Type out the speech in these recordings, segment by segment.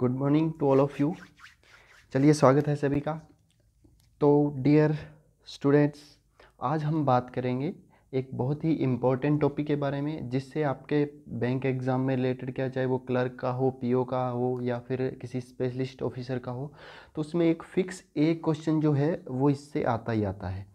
Good morning to all of you चलिए स्वागत है सभी का तो डियर स्टूडेंट्स आज हम बात करेंगे एक बहुत ही इम्पोर्टेंट टॉपिक के बारे में जिससे आपके बैंक एग्ज़ाम में रिलेटेड क्या चाहे वो क्लर्क का हो पीओ का हो या फिर किसी स्पेशलिस्ट ऑफिसर का हो तो उसमें एक फ़िक्स एक क्वेश्चन जो है वो इससे आता ही आता है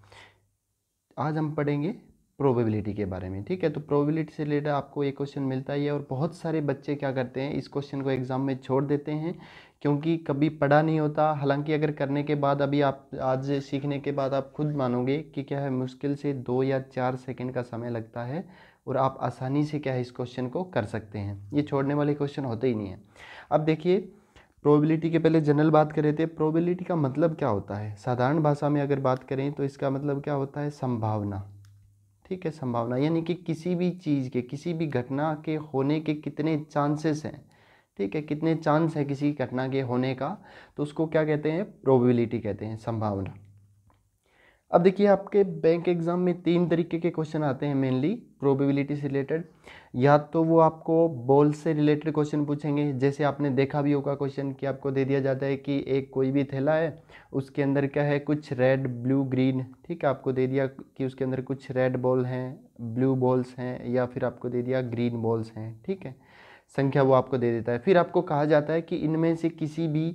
आज हम पढ़ेंगे प्रोबेबिलिटी के बारे में ठीक है तो प्रोबेबिलिटी से रिलेटेड आपको ये क्वेश्चन मिलता ही है और बहुत सारे बच्चे क्या करते हैं इस क्वेश्चन को एग्ज़ाम में छोड़ देते हैं क्योंकि कभी पढ़ा नहीं होता हालांकि अगर करने के बाद अभी आप आज सीखने के बाद आप खुद मानोगे कि क्या है मुश्किल से दो या चार सेकेंड का समय लगता है और आप आसानी से क्या है इस क्वेश्चन को कर सकते हैं ये छोड़ने वाले क्वेश्चन होते ही नहीं है अब देखिए प्रोबेबिलिटी के पहले जनरल बात कर रहे थे प्रोबेबिलिटी का मतलब क्या होता है साधारण भाषा में अगर बात करें तो इसका मतलब क्या होता है संभावना ठीक है संभावना यानी कि किसी भी चीज़ के किसी भी घटना के होने के कितने चांसेस हैं ठीक है कितने चांस है किसी घटना के होने का तो उसको क्या कहते हैं प्रोबेबिलिटी कहते हैं संभावना अब देखिए आपके बैंक एग्ज़ाम में तीन तरीके के क्वेश्चन आते हैं मेनली प्रोबेबिलिटी से रिलेटेड या तो वो आपको बॉल से रिलेटेड क्वेश्चन पूछेंगे जैसे आपने देखा भी होगा क्वेश्चन कि आपको दे दिया जाता है कि एक कोई भी थैला है उसके अंदर क्या है कुछ रेड ब्लू ग्रीन ठीक है आपको दे दिया कि उसके अंदर कुछ रेड बॉल हैं ब्लू बॉल्स हैं या फिर आपको दे दिया ग्रीन बॉल्स हैं ठीक है संख्या वो आपको दे देता है फिर आपको कहा जाता है कि इनमें से किसी भी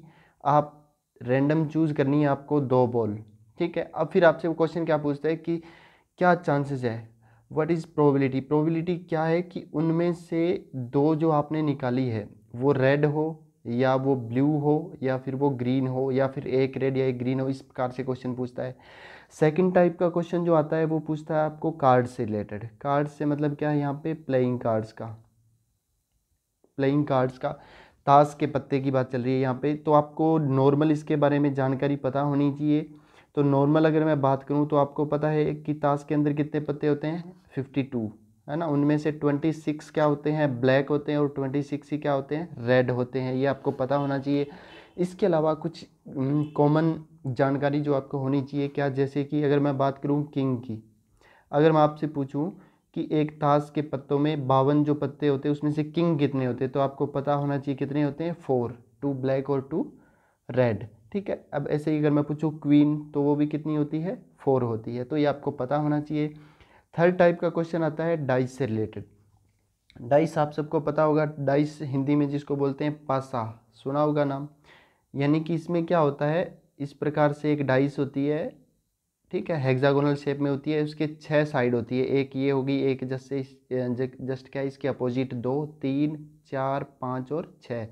आप रैंडम चूज़ करनी है आपको दो बॉल ठीक है अब फिर आपसे वो क्वेश्चन क्या पूछता है कि क्या चांसेस है व्हाट इज़ प्रोबेबिलिटी प्रोबेबिलिटी क्या है कि उनमें से दो जो आपने निकाली है वो रेड हो या वो ब्लू हो या फिर वो ग्रीन हो या फिर एक रेड या एक ग्रीन हो इस प्रकार से क्वेश्चन पूछता है सेकंड टाइप का क्वेश्चन जो आता है वो पूछता है आपको कार्ड से रिलेटेड कार्ड से मतलब क्या है यहाँ पे प्लेइंग कार्ड्स का प्लेइंग कार्ड्स का ताश के पत्ते की बात चल रही है यहाँ पे तो आपको नॉर्मल इसके बारे में जानकारी पता होनी चाहिए तो नॉर्मल अगर मैं बात करूँ तो आपको पता है कि ताश के अंदर कितने पत्ते होते हैं फिफ्टी हम्म। टू है ना उनमें से ट्वेंटी सिक्स क्या होते हैं ब्लैक होते हैं और ट्वेंटी सिक्स ही क्या होते हैं रेड होते हैं ये आपको पता होना चाहिए इसके अलावा कुछ कॉमन हम्म, जानकारी जो आपको होनी चाहिए क्या जैसे कि अगर मैं बात करूँ किंग की अगर मैं आपसे पूछूँ कि एक ताश के पत्तों में बावन जो पत्ते होते हैं उसमें से किंग कितने होते हैं तो आपको पता होना चाहिए कितने होते हैं फोर टू ब्लैक और टू रेड ठीक है अब ऐसे ही अगर मैं पूछूँ क्वीन तो वो भी कितनी होती है फोर होती है तो ये आपको पता होना चाहिए थर्ड टाइप का क्वेश्चन आता है डाइस से रिलेटेड डाइस आप सबको पता होगा डाइस हिंदी में जिसको बोलते हैं पासा सुना होगा नाम यानी कि इसमें क्या होता है इस प्रकार से एक डाइस होती है ठीक है हेक्सागोनल शेप में होती है उसके छः साइड होती है एक ये होगी एक जस्ट से जस्ट क्या इसके अपोजिट दो तीन चार पाँच और छः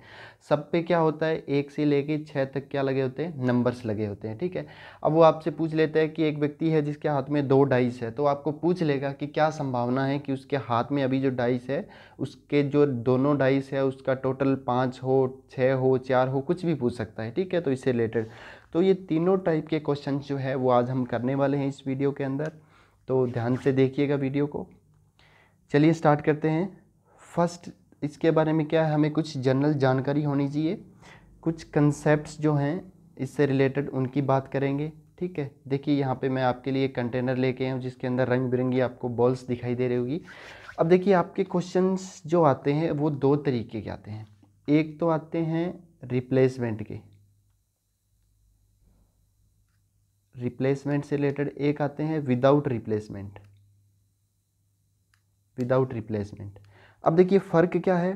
सब पे क्या होता है एक से लेके छः तक क्या लगे होते हैं नंबर्स लगे होते हैं ठीक है अब वो आपसे पूछ लेते हैं कि एक व्यक्ति है जिसके हाथ में दो डाइस है तो आपको पूछ लेगा कि क्या संभावना है कि उसके हाथ में अभी जो डाइस है उसके जो दोनों डाइस है उसका टोटल पाँच हो छः हो चार हो कुछ भी पूछ सकता है ठीक है तो इससे रिलेटेड तो ये तीनों टाइप के क्वेश्चन जो है वो आज हम करने वाले हैं इस वीडियो के अंदर तो ध्यान से देखिएगा वीडियो को चलिए स्टार्ट करते हैं फर्स्ट इसके बारे में क्या है हमें कुछ जनरल जानकारी होनी चाहिए कुछ कंसेप्ट जो हैं इससे रिलेटेड उनकी बात करेंगे ठीक है देखिए यहाँ पे मैं आपके लिए कंटेनर लेके आया हूँ जिसके अंदर रंग बिरंगी आपको बॉल्स दिखाई दे रही होगी अब देखिए आपके क्वेश्चंस जो आते हैं वो दो तरीके के आते हैं एक तो आते हैं रिप्लेसमेंट के रिप्लेसमेंट से रिलेटेड एक आते हैं विदाउट रिप्लेसमेंट विदाउट रिप्लेसमेंट अब देखिए फ़र्क क्या है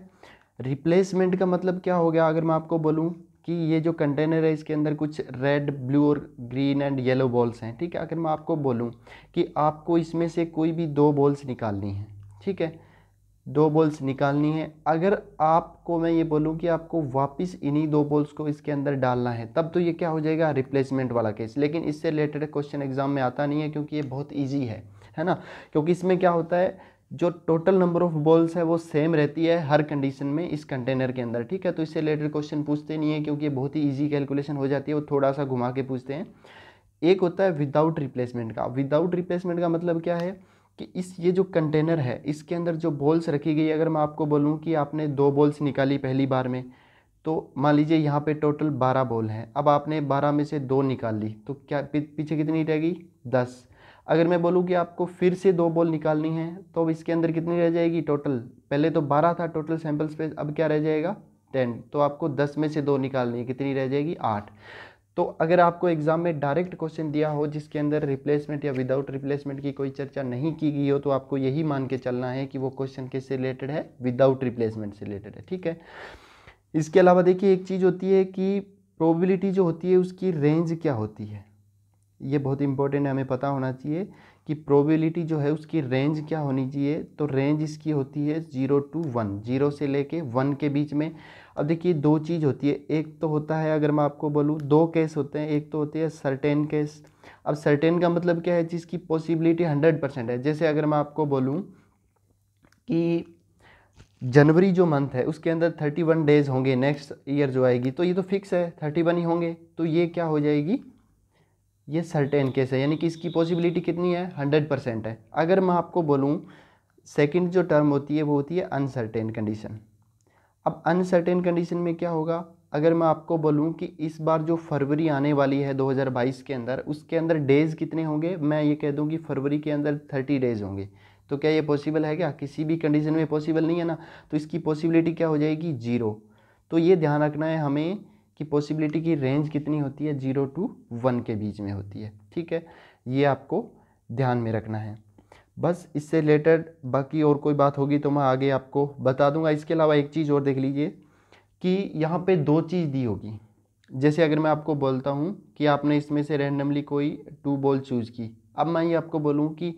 रिप्लेसमेंट का मतलब क्या हो गया अगर मैं आपको बोलूँ कि ये जो कंटेनर है इसके अंदर कुछ रेड ब्लू और ग्रीन एंड येलो बॉल्स हैं ठीक है अगर मैं आपको बोलूं कि आपको इसमें से कोई भी दो बॉल्स निकालनी है ठीक है दो बॉल्स निकालनी है अगर आपको मैं ये बोलूँ कि आपको वापस इन्हीं दो बॉल्स को इसके अंदर डालना है तब तो ये क्या हो जाएगा रिप्लेसमेंट वाला केस लेकिन इससे रिलेटेड क्वेश्चन एग्जाम में आता नहीं है क्योंकि ये बहुत ईजी है है ना क्योंकि इसमें क्या होता है जो टोटल नंबर ऑफ बॉल्स है वो सेम रहती है हर कंडीशन में इस कंटेनर के अंदर ठीक है तो इससे रिलेटेड क्वेश्चन पूछते नहीं है क्योंकि ये बहुत ही ईजी कैलकुलेशन हो जाती है वो थोड़ा सा घुमा के पूछते हैं एक होता है विदाउट रिप्लेसमेंट का विदाउट रिप्लेसमेंट का मतलब क्या है कि इस ये जो कंटेनर है इसके अंदर जो बॉल्स रखी गई अगर मैं आपको बोलूँ कि आपने दो बॉल्स निकाली पहली बार में तो मान लीजिए यहाँ पे टोटल बारह बॉल हैं अब आपने बारह में से दो निकाल ली तो क्या पीछे कितनी रह गई दस अगर मैं बोलूँ कि आपको फिर से दो बॉल निकालनी है तो अब इसके अंदर कितनी रह जाएगी टोटल पहले तो बारह था टोटल सैम्पल स्पेस अब क्या रह जाएगा टेन तो आपको दस में से दो निकालनी है कितनी रह जाएगी आठ तो अगर आपको एग्ज़ाम में डायरेक्ट क्वेश्चन दिया हो जिसके अंदर रिप्लेसमेंट या विदाउट रिप्लेसमेंट की कोई चर्चा नहीं की गई हो तो आपको यही मान के चलना है कि वो क्वेश्चन किससे रिलेटेड है विदाउट रिप्लेसमेंट से रिलेटेड है ठीक है इसके अलावा देखिए एक चीज़ होती है कि प्रोबेबिलिटी जो होती है उसकी रेंज क्या होती है ये बहुत इंपॉर्टेंट है हमें पता होना चाहिए कि प्रोबेबिलिटी जो है उसकी रेंज क्या होनी चाहिए तो रेंज इसकी होती है ज़ीरो टू वन जीरो से लेके वन के बीच में अब देखिए दो चीज़ होती है एक तो होता है अगर मैं आपको बोलूँ दो केस होते हैं एक तो होती है सर्टेन केस अब सर्टेन का मतलब क्या है जिसकी पॉसिबिलिटी हंड्रेड परसेंट है जैसे अगर मैं आपको बोलूँ कि जनवरी जो मंथ है उसके अंदर थर्टी वन डेज होंगे नेक्स्ट ईयर जो आएगी तो ये तो फिक्स है थर्टी वन ही होंगे तो ये क्या हो जाएगी ये सर्टेन केस है यानी कि इसकी पॉसिबिलिटी कितनी है हंड्रेड परसेंट है अगर मैं आपको बोलूँ सेकेंड जो टर्म होती है वो होती है अनसर्टेन कंडीशन अब अनसर्टेन कंडीशन में क्या होगा अगर मैं आपको बोलूँ कि इस बार जो फरवरी आने वाली है 2022 के अंदर उसके अंदर डेज़ कितने होंगे मैं ये कह दूं कि फरवरी के अंदर 30 डेज़ होंगे तो क्या ये पॉसिबल है क्या किसी भी कंडीशन में पॉसिबल नहीं है ना तो इसकी पॉसिबिलिटी क्या हो जाएगी जीरो तो ये ध्यान रखना है हमें कि पॉसिबिलिटी की रेंज कितनी होती है जीरो टू वन के बीच में होती है ठीक है ये आपको ध्यान में रखना है बस इससे रिलेटेड बाकी और कोई बात होगी तो मैं आगे आपको बता दूंगा इसके अलावा एक चीज़ और देख लीजिए कि यहाँ पे दो चीज़ दी होगी जैसे अगर मैं आपको बोलता हूँ कि आपने इसमें से रैंडमली कोई टू बॉल चूज़ की अब मैं ये आपको बोलूँ कि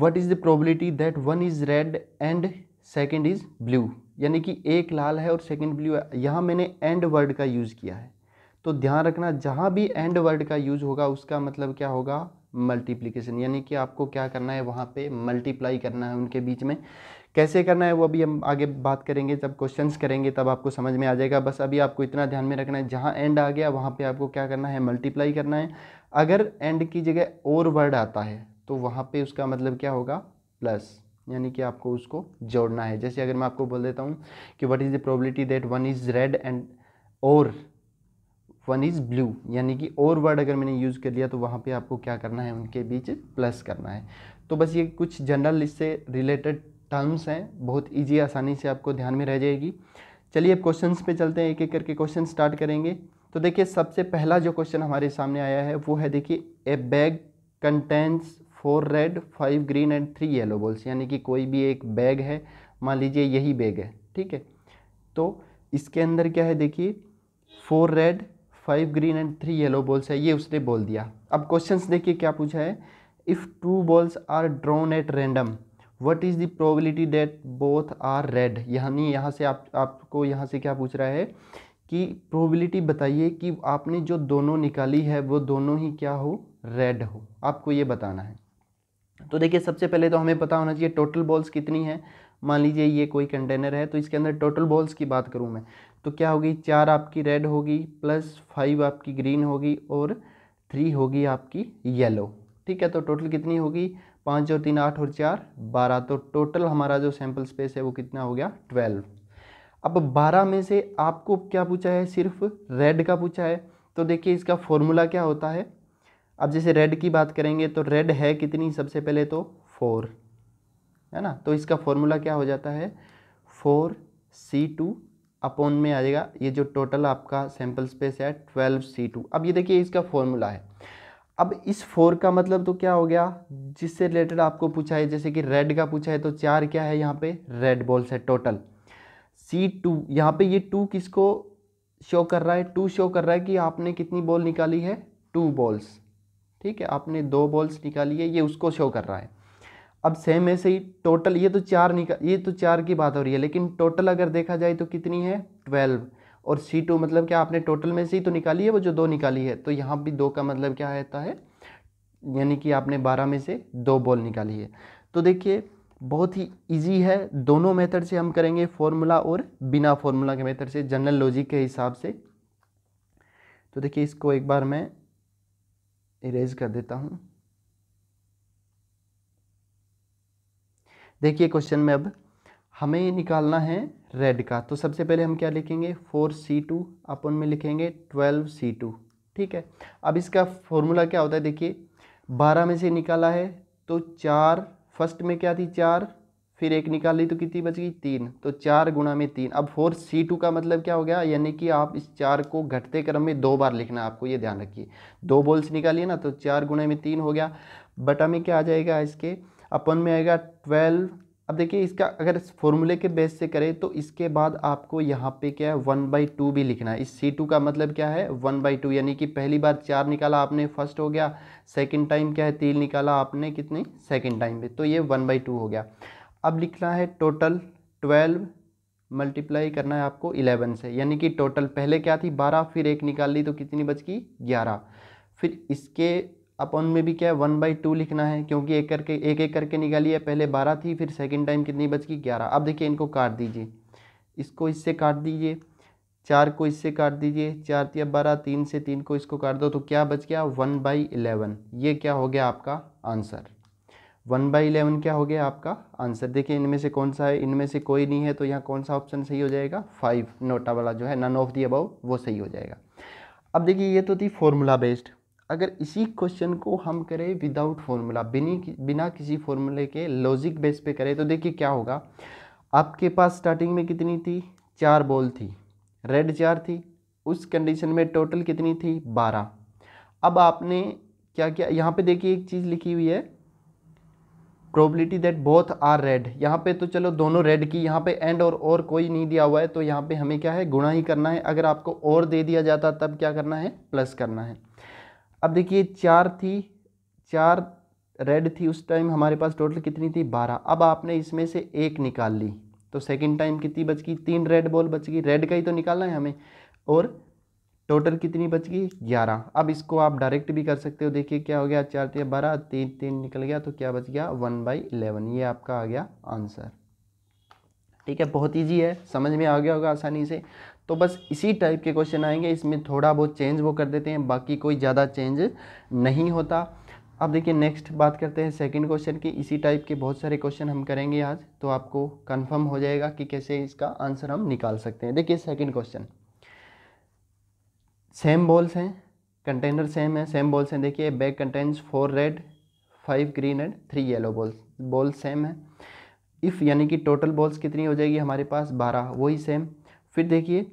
what is the probability that one is red and second is blue यानी कि एक लाल है और सेकेंड ब्लू है यहाँ मैंने एंड वर्ड का यूज़ किया है तो ध्यान रखना जहाँ भी एंड वर्ड का यूज़ होगा उसका मतलब क्या होगा मल्टीप्लीकेशन यानी कि आपको क्या करना है वहाँ पे मल्टीप्लाई करना है उनके बीच में कैसे करना है वो अभी हम आगे बात करेंगे जब क्वेश्चंस करेंगे तब आपको समझ में आ जाएगा बस अभी आपको इतना ध्यान में रखना है जहाँ एंड आ गया वहाँ पे आपको क्या करना है मल्टीप्लाई करना है अगर एंड की जगह और वर्ड आता है तो वहाँ पर उसका मतलब क्या होगा प्लस यानी कि आपको उसको जोड़ना है जैसे अगर मैं आपको बोल देता हूँ कि what is the probability that one is red and और वन इज़ ब्लू यानी कि और वर्ड अगर मैंने यूज़ कर लिया तो वहाँ पे आपको क्या करना है उनके बीच प्लस करना है तो बस ये कुछ जनरल इससे रिलेटेड टर्म्स हैं बहुत ईजी आसानी से आपको ध्यान में रह जाएगी चलिए अब क्वेश्चन पे चलते हैं एक एक करके क्वेश्चन स्टार्ट करेंगे तो देखिए सबसे पहला जो क्वेश्चन हमारे सामने आया है वो है देखिए a bag contents four red five green and three yellow balls यानी कि कोई भी एक बैग है मान लीजिए यही बैग है ठीक है तो इसके अंदर क्या है देखिए four red five green and three yellow balls है ये उसने बोल दिया अब क्वेश्चंस देखिए क्या पूछा है if two balls are drawn at random what is the probability that both are red यानी यहाँ से आप आपको यहाँ से क्या पूछ रहा है कि प्रोबिलिटी बताइए कि आपने जो दोनों निकाली है वो दोनों ही क्या हो रेड हो आपको ये बताना है तो देखिए सबसे पहले तो हमें पता होना चाहिए टोटल बॉल्स कितनी है मान लीजिए ये कोई कंटेनर है तो इसके अंदर टोटल बॉल्स की बात करूँ मैं तो क्या होगी चार आपकी रेड होगी प्लस फाइव आपकी ग्रीन होगी और थ्री होगी आपकी येलो ठीक है तो टोटल कितनी होगी पाँच और तीन आठ और चार बारह तो टोटल हमारा जो सैम्पल स्पेस है वो कितना हो गया ट्वेल्व अब बारह में से आपको क्या पूछा है सिर्फ रेड का पूछा है तो देखिए इसका फॉर्मूला क्या होता है अब जैसे रेड की बात करेंगे तो रेड है कितनी सबसे पहले तो फोर है ना तो इसका फॉर्मूला क्या हो जाता है फोर सी टू अपोन में आ जाएगा ये जो टोटल आपका सैम्पल स्पेस है ट्वेल्व सी टू अब ये देखिए इसका फॉर्मूला है अब इस फोर का मतलब तो क्या हो गया जिससे रिलेटेड आपको पूछा है जैसे कि रेड का पूछा है तो चार क्या है यहाँ पे रेड बॉल्स है टोटल सी टू यहाँ पे ये टू किसको शो कर रहा है टू शो कर रहा है कि आपने कितनी बॉल निकाली है टू बॉल्स ठीक है आपने दो बॉल्स निकाली है ये उसको शो कर रहा है अब सेम ऐसे ही टोटल ये तो चार निकाल ये तो चार की बात हो रही है लेकिन टोटल अगर देखा जाए तो कितनी है ट्वेल्व और सी टू मतलब क्या आपने टोटल में से ही तो निकाली है वो जो दो निकाली है तो यहाँ भी दो का मतलब क्या रहता है यानी कि आपने बारह में से दो बॉल निकाली है तो देखिए बहुत ही इजी है दोनों मेथड से हम करेंगे फॉर्मूला और बिना फॉर्मूला के मेथड से जनरल लॉजिक के हिसाब से तो देखिए इसको एक बार मैं इरेज कर देता हूँ देखिए क्वेश्चन में अब हमें निकालना है रेड का तो सबसे पहले हम क्या लिखेंगे फोर सी टू अपन में लिखेंगे ट्वेल्व सी टू ठीक है अब इसका फॉर्मूला क्या होता है देखिए बारह में से निकाला है तो चार फर्स्ट में क्या थी चार फिर एक निकाल ली तो कितनी बच गई तीन तो चार गुणा में तीन अब फोर सी टू का मतलब क्या हो गया यानी कि आप इस चार को घटते क्रम में दो बार लिखना आपको ये ध्यान रखिए दो बोल्स निकालिए ना तो चार गुणा में तीन हो गया बटा में क्या आ जाएगा इसके अपन में आएगा ट्वेल्व अब देखिए इसका अगर इस फॉर्मूले के बेस से करें तो इसके बाद आपको यहाँ पे क्या है वन बाई टू भी लिखना है इस सी टू का मतलब क्या है वन बाई टू यानी कि पहली बार चार निकाला आपने फर्स्ट हो गया सेकंड टाइम क्या है तीन निकाला आपने कितनी सेकंड टाइम पे तो ये वन बाई टू हो गया अब लिखना है टोटल ट्वेल्व मल्टीप्लाई करना है आपको इलेवन से यानी कि टोटल पहले क्या थी बारह फिर एक निकाल ली तो कितनी बच गई ग्यारह फिर इसके अपॉन में भी क्या है वन बाई टू लिखना है क्योंकि एक करके एक एक करके निकाली है पहले बारह थी फिर सेकेंड टाइम कितनी बच गई ग्यारह अब देखिए इनको काट दीजिए इसको इससे काट दीजिए चार को इससे काट दीजिए चार या बारह तीन से तीन को इसको काट दो तो क्या बच गया वन बाई इलेवन ये क्या हो गया आपका आंसर वन बाई इलेवन क्या हो गया आपका आंसर देखिए इनमें से कौन सा है इनमें से कोई नहीं है तो यहाँ कौन सा ऑप्शन सही हो जाएगा फाइव नोटा वाला जो है नन ऑफ दी अबाउ वो सही हो जाएगा अब देखिए ये तो थी फॉर्मूला बेस्ड अगर इसी क्वेश्चन को हम करें विदाउट फॉर्मूला बिनी बिना किसी फॉर्मूले के लॉजिक बेस पे करें तो देखिए क्या होगा आपके पास स्टार्टिंग में कितनी थी चार बॉल थी रेड चार थी उस कंडीशन में टोटल कितनी थी बारह अब आपने क्या क्या यहाँ पे देखिए एक चीज़ लिखी हुई है probability that both are red यहाँ पे तो चलो दोनों रेड की यहाँ पे एंड और और कोई नहीं दिया हुआ है तो यहाँ पे हमें क्या है गुणा ही करना है अगर आपको और दे दिया जाता तब क्या करना है प्लस करना है अब देखिए चार थी चार रेड थी उस टाइम हमारे पास टोटल कितनी थी बारह अब आपने इसमें से एक निकाल ली तो सेकंड टाइम कितनी बच गई तीन रेड बॉल बच गई रेड का ही तो निकालना है हमें और टोटल कितनी बच गई ग्यारह अब इसको आप डायरेक्ट भी कर सकते हो देखिए क्या हो गया चार तीन बारह तीन तीन निकल गया तो क्या बच गया वन बाई इलेवन ये आपका आ गया आंसर ठीक है बहुत ईजी है समझ में आ गया होगा आसानी से तो बस इसी टाइप के क्वेश्चन आएंगे इसमें थोड़ा बहुत चेंज वो कर देते हैं बाकी कोई ज़्यादा चेंज नहीं होता अब देखिए नेक्स्ट बात करते हैं सेकंड क्वेश्चन की इसी टाइप के बहुत सारे क्वेश्चन हम करेंगे आज तो आपको कंफर्म हो जाएगा कि कैसे इसका आंसर हम निकाल सकते हैं देखिए सेकंड क्वेश्चन सेम बॉल्स हैं कंटेनर सेम है सेम बॉल्स हैं देखिए bag contain four red five green and three yellow balls balls same है इफ़ यानी कि टोटल बॉल्स कितनी हो जाएगी हमारे पास बारह वही सेम फिर देखिए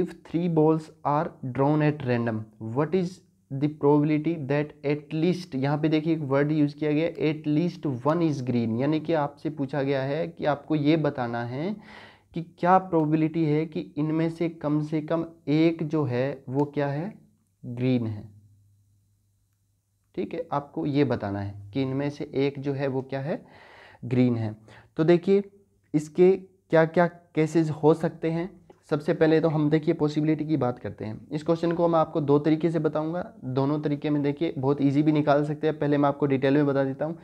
if three balls are drawn at random what is the probability that at least यहाँ पे देखिए एक वर्ड यूज़ किया गया at least one is green यानी कि आपसे पूछा गया है कि आपको ये बताना है कि क्या प्रोबेबिलिटी है कि इनमें से कम से कम एक जो है वो क्या है ग्रीन है ठीक है आपको ये बताना है कि इनमें से एक जो है वो क्या है ग्रीन है तो देखिए इसके क्या क्या केसेस हो सकते हैं सबसे पहले तो हम देखिए पॉसिबिलिटी की बात करते हैं इस क्वेश्चन को मैं आपको दो तरीके से बताऊंगा दोनों तरीके में देखिए बहुत इजी भी निकाल सकते हैं पहले मैं आपको डिटेल में बता देता हूँ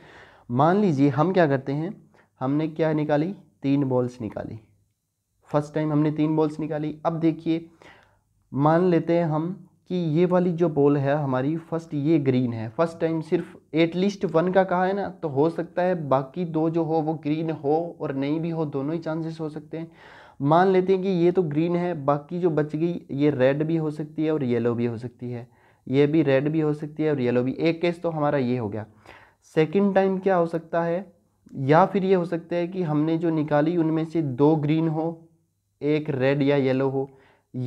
मान लीजिए हम क्या करते हैं हमने क्या निकाली तीन बॉल्स निकाली फर्स्ट टाइम हमने तीन बॉल्स निकाली अब देखिए मान लेते हैं हम कि ये वाली जो बॉल है हमारी फर्स्ट ये ग्रीन है फर्स्ट टाइम सिर्फ एटलीस्ट वन का कहा है ना तो हो सकता है बाकी दो जो हो वो ग्रीन हो और नहीं भी हो दोनों ही चांसेस हो सकते हैं मान लेते हैं कि ये तो ग्रीन है बाकी जो बच गई ये रेड भी हो सकती है और येलो भी हो सकती है ये भी रेड भी हो सकती है और येलो भी एक केस तो हमारा ये हो गया सेकेंड टाइम क्या हो सकता है या फिर ये हो सकता है कि हमने जो निकाली उनमें से दो ग्रीन हो एक रेड या येलो हो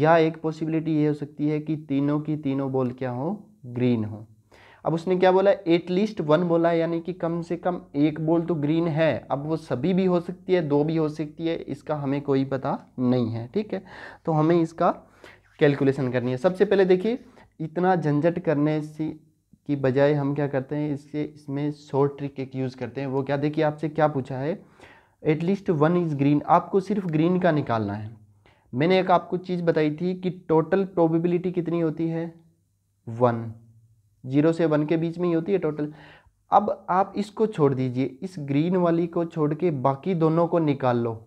या एक पॉसिबिलिटी ये हो सकती है कि तीनों की तीनों बॉल क्या हो ग्रीन हो अब उसने क्या बोला एटलीस्ट वन बोला यानी कि कम से कम एक बोल तो ग्रीन है अब वो सभी भी हो सकती है दो भी हो सकती है इसका हमें कोई पता नहीं है ठीक है तो हमें इसका कैलकुलेशन करनी है सबसे पहले देखिए इतना झंझट करने से की बजाय हम क्या करते हैं इससे इसमें शॉर्ट ट्रिक एक यूज़ करते हैं वो क्या देखिए आपसे क्या पूछा है एटलीस्ट वन इज़ ग्रीन आपको सिर्फ ग्रीन का निकालना है मैंने एक आपको चीज़ बताई थी कि टोटल प्रोबेबिलिटी कितनी होती है वन जीरो से वन के बीच में ही होती है टोटल अब आप इसको छोड़ दीजिए इस ग्रीन वाली को छोड़ के बाकी दोनों को निकाल लो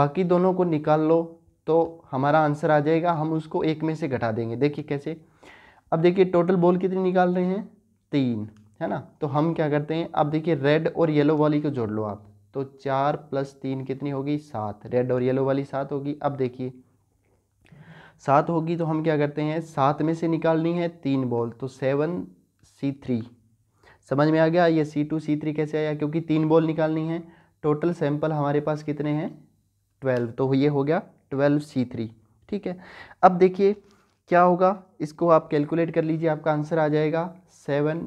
बाकी दोनों को निकाल लो तो हमारा आंसर आ जाएगा हम उसको एक में से घटा देंगे देखिए कैसे अब देखिए टोटल बॉल कितनी निकाल रहे हैं तीन है ना तो हम क्या करते हैं अब देखिए रेड और येलो वाली को जोड़ लो आप तो चार प्लस तीन कितनी होगी सात रेड और येलो वाली सात होगी अब देखिए सात होगी तो हम क्या करते हैं सात में से निकालनी है तीन बॉल तो सेवन सी थ्री समझ में आ गया ये सी टू सी थ्री कैसे आया क्योंकि तीन बॉल निकालनी है टोटल सैंपल हमारे पास कितने हैं ट्वेल्व तो ये हो गया ट्वेल्व सी थ्री ठीक है अब देखिए क्या होगा इसको आप कैलकुलेट कर लीजिए आपका आंसर आ जाएगा सेवन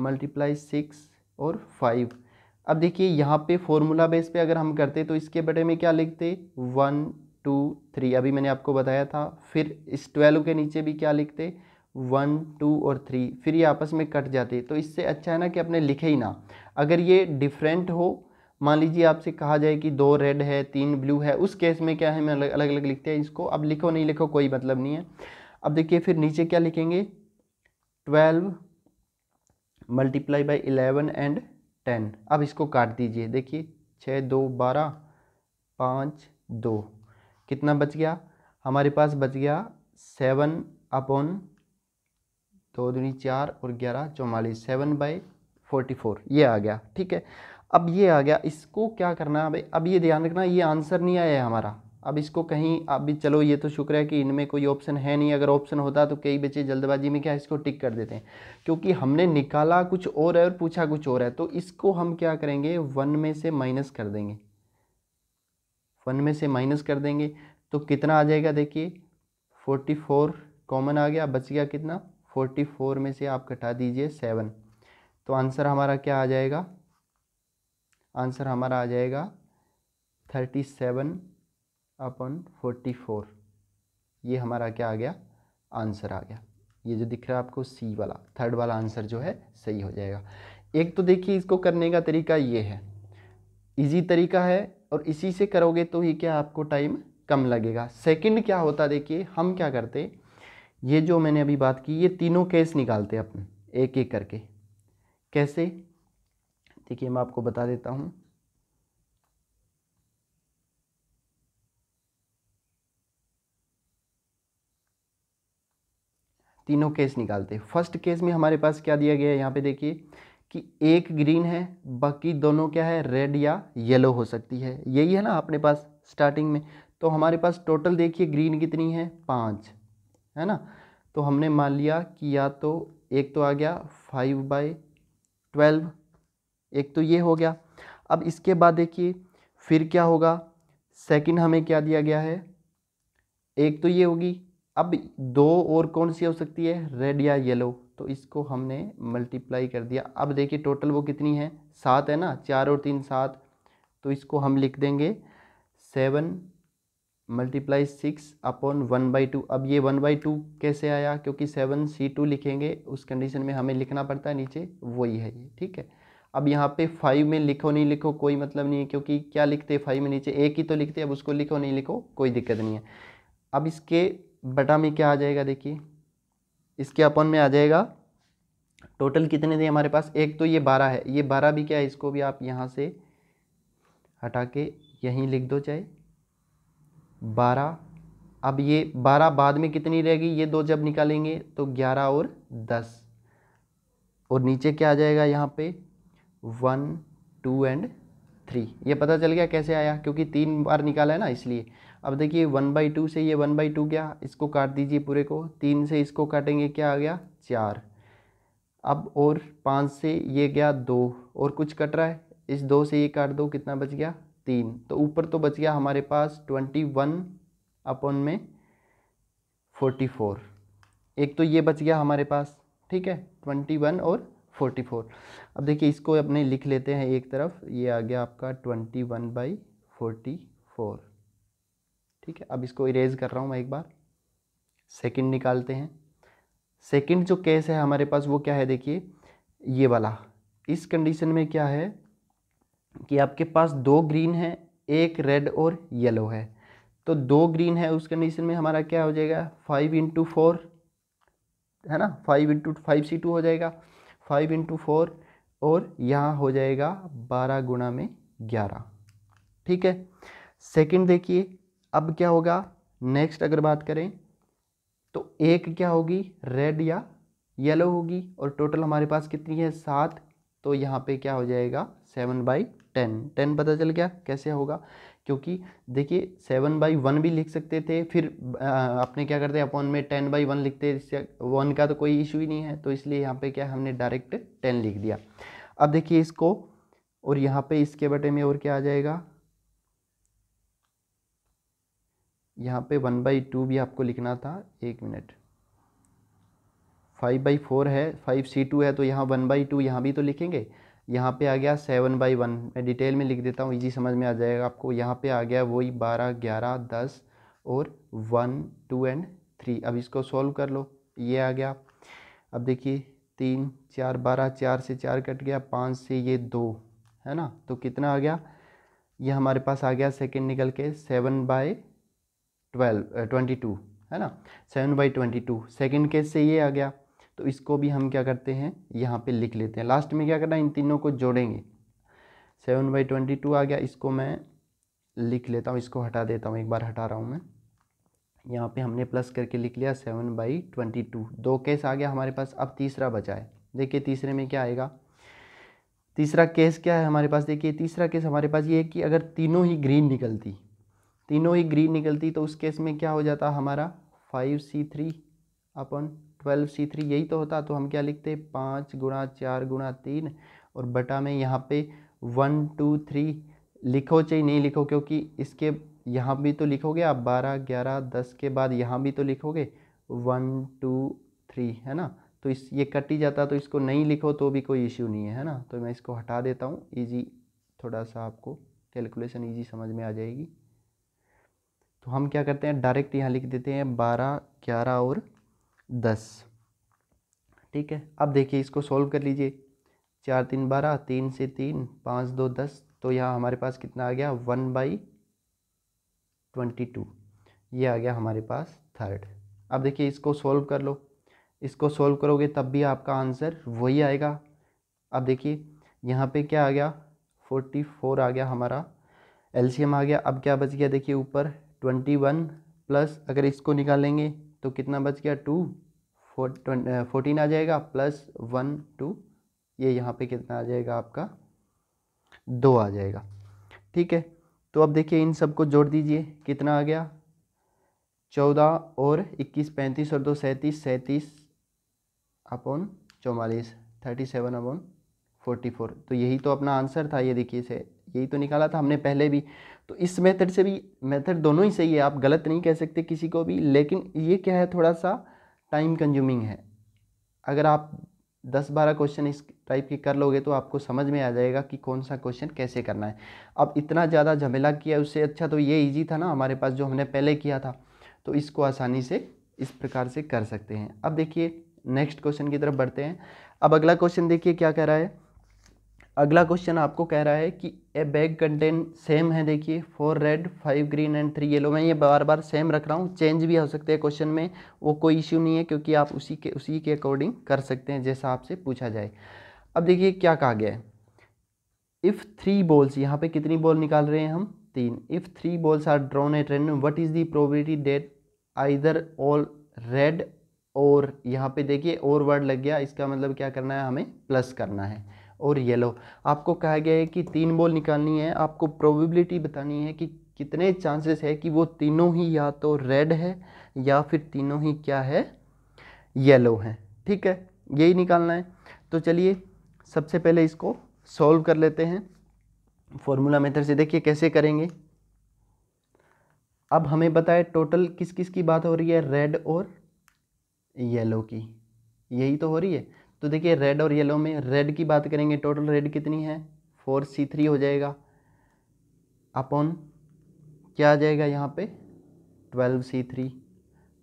मल्टीप्लाई सिक्स और फाइव अब देखिए यहाँ पे फॉर्मूला बेस पे अगर हम करते तो इसके बटे में क्या लिखते वन टू थ्री अभी मैंने आपको बताया था फिर इस ट्वेल्व के नीचे भी क्या लिखते वन टू और थ्री फिर ये आपस में कट जाते तो इससे अच्छा है ना कि अपने लिखे ही ना अगर ये डिफरेंट हो मान लीजिए आपसे कहा जाए कि दो रेड है तीन ब्लू है उस केस में क्या है मैं अलग अलग, अलग लिखते हैं इसको अब लिखो नहीं लिखो कोई मतलब नहीं है अब देखिए फिर नीचे क्या लिखेंगे twelve multiply by eleven and ten अब इसको काट दीजिए देखिए छः दो बारह पाँच दो कितना बच गया हमारे पास बच गया सेवन अपॉन दो दूनी चार और ग्यारह चौवालीस सेवन बाई फोर्टी फोर ये आ गया ठीक है अब ये आ गया इसको क्या करना है भाई अब ये ध्यान रखना ये आंसर नहीं आया है हमारा अब इसको कहीं अभी चलो ये तो शुक्र है कि इनमें कोई ऑप्शन है नहीं अगर ऑप्शन होता तो कई बच्चे जल्दबाजी में क्या इसको टिक कर देते हैं क्योंकि हमने निकाला कुछ और है और पूछा कुछ और है तो इसको हम क्या करेंगे वन में से माइनस कर देंगे वन में से माइनस कर देंगे तो कितना आ जाएगा देखिए फोर्टी फोर कॉमन आ गया बच गया कितना फोर्टी फोर में से आप घटा दीजिए सेवन तो आंसर हमारा क्या आ जाएगा आंसर हमारा आ जाएगा thirty seven upon forty four ये हमारा क्या आ गया आंसर आ गया ये जो दिख रहा है आपको सी वाला थर्ड वाला आंसर जो है सही हो जाएगा एक तो देखिए इसको करने का तरीका ये है इजी तरीका है और इसी से करोगे तो ही क्या आपको टाइम कम लगेगा सेकंड क्या होता देखिए हम क्या करते ये जो मैंने अभी बात की ये तीनों केस निकालते अपन एक एक करके कैसे देखिए मैं आपको बता देता हूँ तीनों केस निकालते फर्स्ट केस में हमारे पास क्या दिया गया है यहाँ पे देखिए कि एक ग्रीन है बाकी दोनों क्या है रेड या येलो हो सकती है यही है ना अपने पास स्टार्टिंग में तो हमारे पास टोटल देखिए ग्रीन कितनी है पाँच है ना तो हमने मान लिया कि या तो एक तो आ गया फाइव बाई ट्वेल्व एक तो ये हो गया अब इसके बाद देखिए फिर क्या होगा सेकंड हमें क्या दिया गया है एक तो ये होगी अब दो और कौन सी हो सकती है रेड या येलो तो इसको हमने मल्टीप्लाई कर दिया अब देखिए टोटल वो कितनी है सात है ना चार और तीन सात तो इसको हम लिख देंगे seven multiply six upon one by two अब ये वन बाई टू कैसे आया क्योंकि सेवन सी टू लिखेंगे उस कंडीशन में हमें लिखना पड़ता है नीचे वही है ये ठीक है अब यहाँ पे फाइव में लिखो नहीं लिखो कोई मतलब नहीं है क्योंकि क्या लिखते फाइव में नीचे एक ही तो लिखते अब उसको लिखो नहीं लिखो कोई दिक्कत नहीं है अब इसके बटा में क्या आ जाएगा देखिए इसके अपन में आ जाएगा टोटल कितने थे हमारे पास एक तो ये बारह है ये बारह भी क्या है इसको भी आप यहाँ से हटा के यहीं लिख दो चाहे बारह अब ये बारह बाद में कितनी रहेगी ये दो जब निकालेंगे तो ग्यारह और दस और नीचे क्या आ जाएगा यहाँ पे वन टू एंड थ्री ये पता चल गया कैसे आया क्योंकि तीन बार निकाला है ना इसलिए अब देखिए वन बाई टू से ये वन बाई टू गया इसको काट दीजिए पूरे को तीन से इसको काटेंगे क्या आ गया चार अब और पाँच से ये गया दो और कुछ कट रहा है इस दो से ये काट दो कितना बच गया तीन तो ऊपर तो बच गया हमारे पास ट्वेंटी वन अपॉन में फोर्टी फोर एक तो ये बच गया हमारे पास ठीक है ट्वेंटी वन और फोर्टी फोर अब देखिए इसको अपने लिख लेते हैं एक तरफ ये आ गया आपका twenty one by forty four ठीक है अब इसको इरेज कर रहा हूँ मैं एक बार सेकंड निकालते हैं सेकंड जो केस है हमारे पास वो क्या है देखिए ये वाला इस कंडीशन में क्या है कि आपके पास दो ग्रीन है एक रेड और येलो है तो दो ग्रीन है उस कंडीशन में हमारा क्या हो जाएगा फाइव इंटू फोर है ना five into five C two हो जाएगा फाइव इंटू फोर और यहाँ हो जाएगा बारह गुणा में ग्यारह ठीक है सेकंड देखिए अब क्या होगा नेक्स्ट अगर बात करें तो एक क्या होगी रेड या येलो होगी और टोटल हमारे पास कितनी है सात तो यहाँ पे क्या हो जाएगा सेवन बाई टेन टेन पता चल गया कैसे होगा क्योंकि देखिए सेवन बाई वन भी लिख सकते थे फिर अपने क्या करते हैं अपॉन में टेन बाई वन लिखते इससे वन का तो कोई इशू ही नहीं है तो इसलिए यहाँ पे क्या हमने डायरेक्ट टेन लिख दिया अब देखिए इसको और यहाँ पे इसके बटे में और क्या आ जाएगा यहाँ पे वन बाई टू भी आपको लिखना था एक मिनट फाइव बाई फोर है फाइव सी टू है तो यहाँ वन बाई टू यहाँ भी तो लिखेंगे यहाँ पे आ गया सेवन बाई वन मैं डिटेल में लिख देता हूँ इजी समझ में आ जाएगा आपको यहाँ पे आ गया वही बारह ग्यारह दस और वन टू एंड थ्री अब इसको सॉल्व कर लो ये आ गया अब देखिए तीन चार बारह चार से चार कट गया पाँच से ये दो है ना तो कितना आ गया ये हमारे पास आ गया सेकेंड निकल के seven by twelve twenty two है ना seven by twenty two second case से ये आ गया तो इसको भी हम क्या करते हैं यहाँ पे लिख लेते हैं लास्ट में क्या करना है इन तीनों को जोड़ेंगे सेवन बाई ट्वेंटी टू आ गया इसको मैं लिख लेता हूँ इसको हटा देता हूँ एक बार हटा रहा हूँ मैं यहाँ पे हमने प्लस करके लिख लिया सेवन बाई ट्वेंटी टू दो केस आ गया हमारे पास अब तीसरा बचा है देखिए तीसरे में क्या आएगा तीसरा केस क्या है हमारे पास देखिए तीसरा केस हमारे पास ये है कि अगर तीनों ही ग्रीन निकलती तीनों ही ग्रीन निकलती तो उस केस में क्या हो जाता हमारा five C three upon twelve C three यही तो होता तो हम क्या लिखते पाँच गुणा चार गुणा तीन और बटा में यहाँ पे वन टू थ्री लिखो चाहे नहीं लिखो क्योंकि इसके यहाँ भी तो लिखोगे आप बारह ग्यारह दस के बाद यहाँ भी तो लिखोगे वन टू थ्री है ना तो इस ये कट ही जाता तो इसको नहीं लिखो तो भी कोई इश्यू नहीं है है ना तो मैं इसको हटा देता हूँ ईजी थोड़ा सा आपको कैलकुलेशन ईजी समझ में आ जाएगी तो हम क्या करते हैं डायरेक्ट यहाँ लिख देते हैं बारह ग्यारह और दस ठीक है अब देखिए इसको सॉल्व कर लीजिए चार तीन बारह तीन से तीन पाँच दो दस तो यहाँ हमारे पास कितना आ गया वन बाई ट्वेंटी टू ये आ गया हमारे पास थर्ड अब देखिए इसको सॉल्व कर लो इसको सॉल्व करोगे तब भी आपका आंसर वही आएगा अब देखिए यहाँ पे क्या आ गया फोर्टी फोर आ गया हमारा एलसीएम आ गया अब क्या बच गया देखिए ऊपर ट्वेंटी वन प्लस अगर इसको निकालेंगे तो कितना बच गया टू फोर्टीन आ जाएगा प्लस वन टू ये यहाँ पे कितना आ जाएगा आपका दो आ जाएगा ठीक है तो अब देखिए इन सबको जोड़ दीजिए कितना आ गया चौदह और इक्कीस पैंतीस और दो सैंतीस सैंतीस अपॉन चौवालीस thirty seven upon forty four तो यही तो अपना आंसर था ये देखिए से यही तो निकाला था हमने पहले भी तो इस मेथड से भी मेथड दोनों ही सही है आप गलत नहीं कह सकते किसी को भी लेकिन ये क्या है थोड़ा सा टाइम कंज्यूमिंग है अगर आप दस बारह क्वेश्चन इस टाइप के कर लोगे तो आपको समझ में आ जाएगा कि कौन सा क्वेश्चन कैसे करना है अब इतना ज़्यादा झमेला किया उससे अच्छा तो ये ईजी था ना हमारे पास जो हमने पहले किया था तो इसको आसानी से इस प्रकार से कर सकते हैं अब देखिए नेक्स्ट क्वेश्चन की तरफ बढ़ते हैं अब अगला क्वेश्चन देखिए क्या कह रहा है अगला क्वेश्चन आपको कह रहा है कि ए बैग कंटेंट सेम है देखिए four red five green and three yellow मैं ये बार बार सेम रख रहा हूँ चेंज भी हो सकते हैं क्वेश्चन में वो कोई इश्यू नहीं है क्योंकि आप उसी के उसी के अकॉर्डिंग कर सकते हैं जैसा आपसे पूछा जाए अब देखिए क्या कहा गया है इफ़ थ्री बॉल्स यहाँ पे कितनी बॉल निकाल रहे हैं हम तीन if three balls are drawn at random what is the probability that either all red और यहाँ पे देखिए और वर्ड लग गया इसका मतलब क्या करना है हमें प्लस करना है और येलो आपको कहा गया है कि तीन बॉल निकालनी है आपको प्रोबेबिलिटी बतानी है कि कितने चांसेस है कि वो तीनों ही या तो रेड है या फिर तीनों ही क्या है येलो है ठीक है यही निकालना है तो चलिए सबसे पहले इसको सॉल्व कर लेते हैं फॉर्मूला मेथड से देखिए कैसे करेंगे अब हमें बताए टोटल किस किस की बात हो रही है रेड और येलो की यही तो हो रही है तो देखिए रेड और येलो में रेड की बात करेंगे टोटल रेड कितनी है फोर सी थ्री हो जाएगा अपॉन क्या आ जाएगा यहाँ पे ट्वेल्व सी थ्री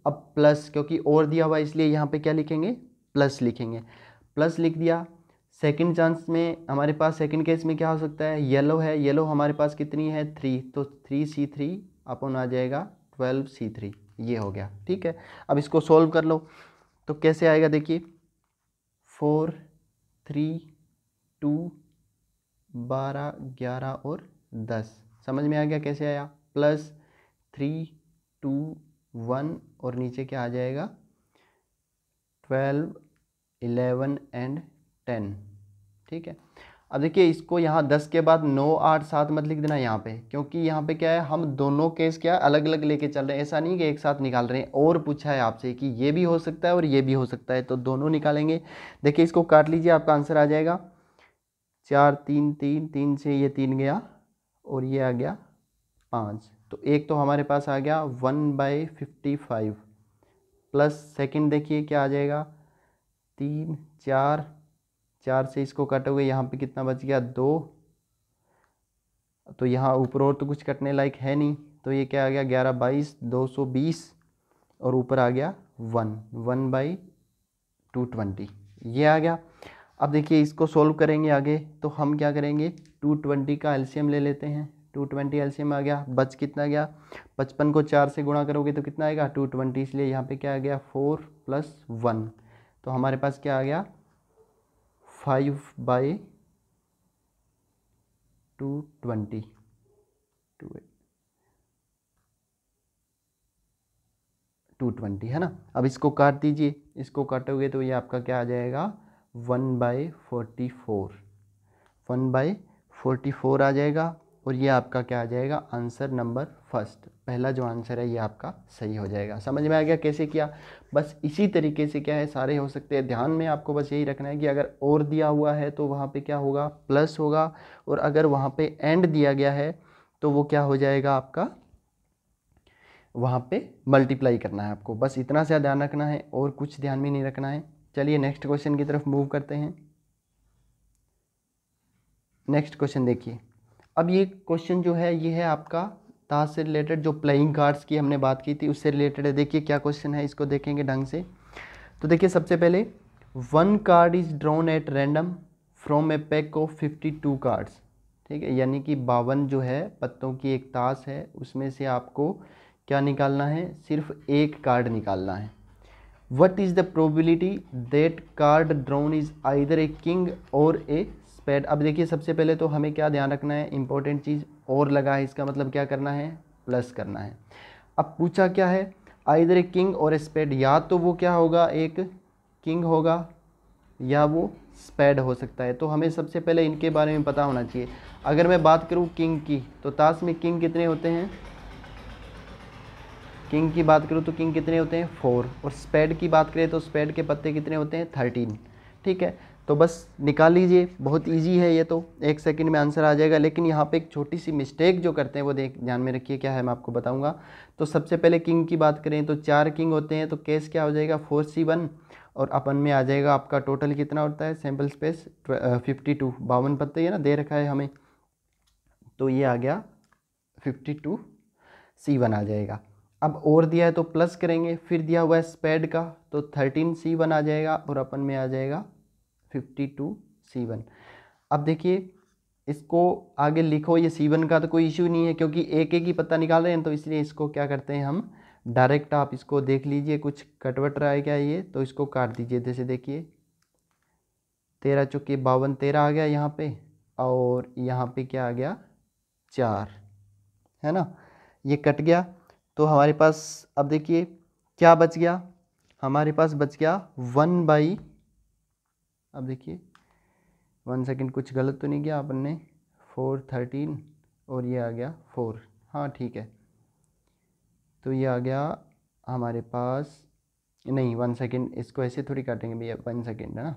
अब प्लस क्योंकि और दिया हुआ इसलिए यहाँ पे क्या लिखेंगे प्लस लिखेंगे प्लस लिख दिया सेकंड चांस में हमारे पास सेकंड केस में क्या हो सकता है येलो है येलो हमारे पास कितनी है थ्री तो थ्री सी थ्री अपन आ जाएगा ट्वेल्व सी थ्री ये हो गया ठीक है अब इसको सोल्व कर लो तो कैसे आएगा देखिए फोर थ्री टू बारह ग्यारह और दस समझ में आ गया कैसे आया प्लस थ्री टू वन और नीचे क्या आ जाएगा ट्वेल्व इलेवन एंड टेन ठीक है अब देखिए इसको यहाँ दस के बाद नौ आठ सात मत लिख देना यहाँ पे क्योंकि यहाँ पे क्या है हम दोनों केस क्या अलग अलग लेके चल रहे हैं ऐसा नहीं कि एक साथ निकाल रहे हैं और पूछा है आपसे कि ये भी हो सकता है और ये भी हो सकता है तो दोनों निकालेंगे देखिए इसको काट लीजिए आपका आंसर आ जाएगा चार तीन तीन तीन से ये तीन गया और ये आ गया पाँच तो एक तो हमारे पास आ गया one by fifty five plus second देखिए क्या आ जाएगा तीन चार चार से इसको कटोगे यहाँ पे कितना बच गया दो तो यहाँ ऊपर और तो कुछ कटने लायक है नहीं तो ये क्या आ गया ग्यारह बाईस दो सौ बीस और ऊपर आ गया one one by two twenty ये आ गया अब देखिए इसको सॉल्व करेंगे आगे तो हम क्या करेंगे टू ट्वेंटी का एल्शियम ले लेते हैं टू ट्वेंटी एल्शियम आ गया बच कितना गया पचपन को चार से गुणा करोगे तो कितना आएगा टू ट्वेंटी इसलिए यहाँ पे क्या आ गया फोर प्लस वन तो हमारे पास क्या आ गया five by two twenty two two twenty है ना अब इसको काट दीजिए इसको काटोगे तो ये आपका क्या आ जाएगा one by forty four one by forty four आ जाएगा और ये आपका क्या आ जाएगा आंसर नंबर फर्स्ट पहला जो आंसर है ये आपका सही हो जाएगा समझ में आ गया कैसे किया बस इसी तरीके से क्या है सारे हो सकते हैं ध्यान में आपको बस यही रखना है कि अगर और दिया हुआ है तो वहाँ पे क्या होगा प्लस होगा और अगर वहाँ पे एंड दिया गया है तो वो क्या हो जाएगा आपका वहाँ पर मल्टीप्लाई करना है आपको बस इतना सा ध्यान रखना है और कुछ ध्यान में नहीं रखना है चलिए नेक्स्ट क्वेश्चन की तरफ मूव करते हैं नेक्स्ट क्वेश्चन देखिए अब ये क्वेश्चन जो है ये है आपका ताश से रिलेटेड जो प्लेइंग कार्ड्स की हमने बात की थी उससे रिलेटेड है देखिए क्या क्वेश्चन है इसको देखेंगे ढंग से तो देखिए सबसे पहले one card is drawn at random from a pack of fifty two cards ठीक है यानी कि बावन जो है पत्तों की एक ताश है उसमें से आपको क्या निकालना है सिर्फ एक कार्ड निकालना है what is the probability that card drawn is either a king और ए स्पेड अब देखिए सबसे पहले तो हमें क्या ध्यान रखना है इंपॉर्टेंट चीज़ और लगा है इसका मतलब क्या करना है प्लस करना है अब पूछा क्या है आइदर ए किंग और स्पेड या तो वो क्या होगा एक किंग होगा या वो स्पेड हो सकता है तो हमें सबसे पहले इनके बारे में पता होना चाहिए अगर मैं बात करूँ किंग की तो ताश में किंग कितने होते हैं किंग की बात करूँ तो किंग कितने होते हैं फोर और स्पेड की बात करें तो स्पेड के पत्ते कितने होते हैं थर्टीन ठीक है तो बस निकाल लीजिए बहुत इजी है ये तो एक सेकंड में आंसर आ जाएगा लेकिन यहाँ पे एक छोटी सी मिस्टेक जो करते हैं वो देख ध्यान में रखिए क्या है मैं आपको बताऊँगा तो सबसे पहले किंग की बात करें तो चार किंग होते हैं तो केस क्या हो जाएगा फोर सी वन और अपन में आ जाएगा आपका टोटल कितना होता है सैम्पल स्पेस फिफ्टी टू बावन पत्ते ये ना दे रखा है हमें तो ये आ गया फिफ्टी टू सी वन आ जाएगा अब और दिया है तो प्लस करेंगे फिर दिया हुआ है स्पेड का तो थर्टीन सी वन आ जाएगा और अपन में आ जाएगा फिफ्टी टू सी वन अब देखिए इसको आगे लिखो ये सी वन का तो कोई इश्यू नहीं है क्योंकि एक एक ही पत्ता निकाल रहे हैं तो इसलिए इसको क्या करते हैं हम डायरेक्ट आप इसको देख लीजिए कुछ कटवट रहा है क्या ये तो इसको काट दीजिए जैसे देखिए तेरह चुके बावन तेरह आ गया यहाँ पे और यहाँ पे क्या आ गया चार है ना ये कट गया तो हमारे पास अब देखिए क्या बच गया हमारे पास बच गया वन बाई अब देखिए वन सेकेंड कुछ गलत तो नहीं किया अपन ने फोर थर्टीन और ये आ गया फोर हाँ ठीक है तो ये आ गया हमारे पास नहीं वन सेकेंड इसको ऐसे थोड़ी काटेंगे भैया वन सेकेंड है ना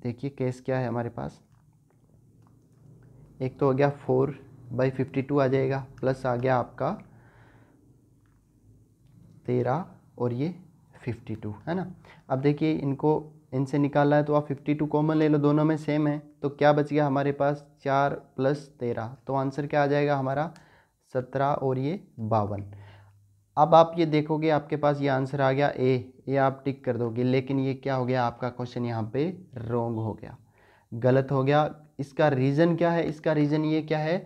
देखिए केस क्या है हमारे पास एक तो हो गया फोर बाई फिफ्टी टू आ जाएगा प्लस आ गया आपका तेरह और ये फिफ्टी टू है ना अब देखिए इनको इनसे निकालना है तो आप फिफ्टी टू कॉमन ले लो दोनों में सेम है तो क्या बच गया हमारे पास चार प्लस तेरह तो आंसर क्या आ जाएगा हमारा सत्रह और ये बावन अब आप ये देखोगे आपके पास ये आंसर आ गया ए ये आप टिक कर दोगे लेकिन ये क्या हो गया आपका क्वेश्चन यहाँ पे रोंग हो गया गलत हो गया इसका रीज़न क्या है इसका रीज़न ये क्या है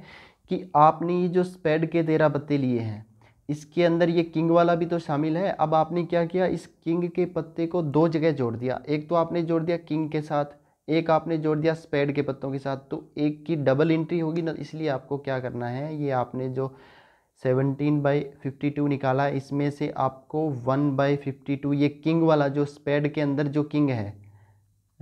कि आपने ये जो स्पेड के तेरह पत्ते लिए हैं इसके अंदर ये किंग वाला भी तो शामिल है अब आपने क्या किया इस किंग के पत्ते को दो जगह जोड़ दिया एक तो आपने जोड़ दिया किंग के साथ एक आपने जोड़ दिया स्पेड के पत्तों के साथ तो एक की डबल एंट्री होगी ना इसलिए आपको क्या करना है ये आपने जो सेवनटीन बाई फिफ्टी टू निकाला इसमें से आपको वन बाई फिफ्टी टू ये किंग वाला जो स्पेड के अंदर जो किंग है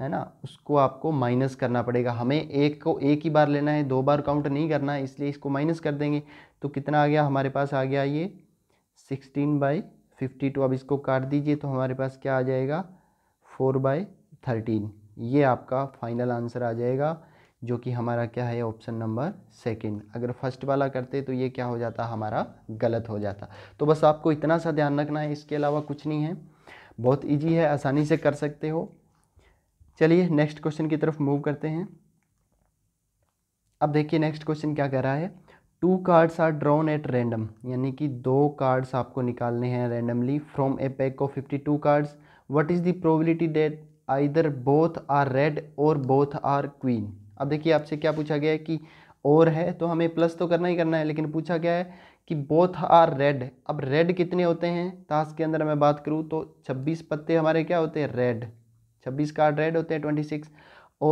है ना उसको आपको माइनस करना पड़ेगा हमें एक को एक ही बार लेना है दो बार काउंट नहीं करना है इसलिए इसको माइनस कर देंगे तो कितना आ गया हमारे पास आ गया ये सिक्सटीन बाई फिफ्टी टू अब इसको काट दीजिए तो हमारे पास क्या आ जाएगा फोर बाई थर्टीन ये आपका फाइनल आंसर आ जाएगा जो कि हमारा क्या है ऑप्शन नंबर सेकंड अगर फर्स्ट वाला करते तो ये क्या हो जाता हमारा गलत हो जाता तो बस आपको इतना सा ध्यान रखना है इसके अलावा कुछ नहीं है बहुत इजी है आसानी से कर सकते हो चलिए नेक्स्ट क्वेश्चन की तरफ मूव करते हैं अब देखिए नेक्स्ट क्वेश्चन क्या कह रहा है two cards are drawn at random यानी कि दो कार्ड्स आपको निकालने हैं randomly from a pack of fifty two cards what is the probability that either both are red और बोथ आर क्वीन अब देखिए आपसे क्या पूछा गया है कि और है तो हमें प्लस तो करना ही करना है लेकिन पूछा गया है कि बोथ आर रेड अब रेड कितने होते हैं ताश के अंदर मैं बात करूँ तो छब्बीस पत्ते हमारे क्या होते हैं रेड छब्बीस कार्ड रेड होते हैं ट्वेंटी सिक्स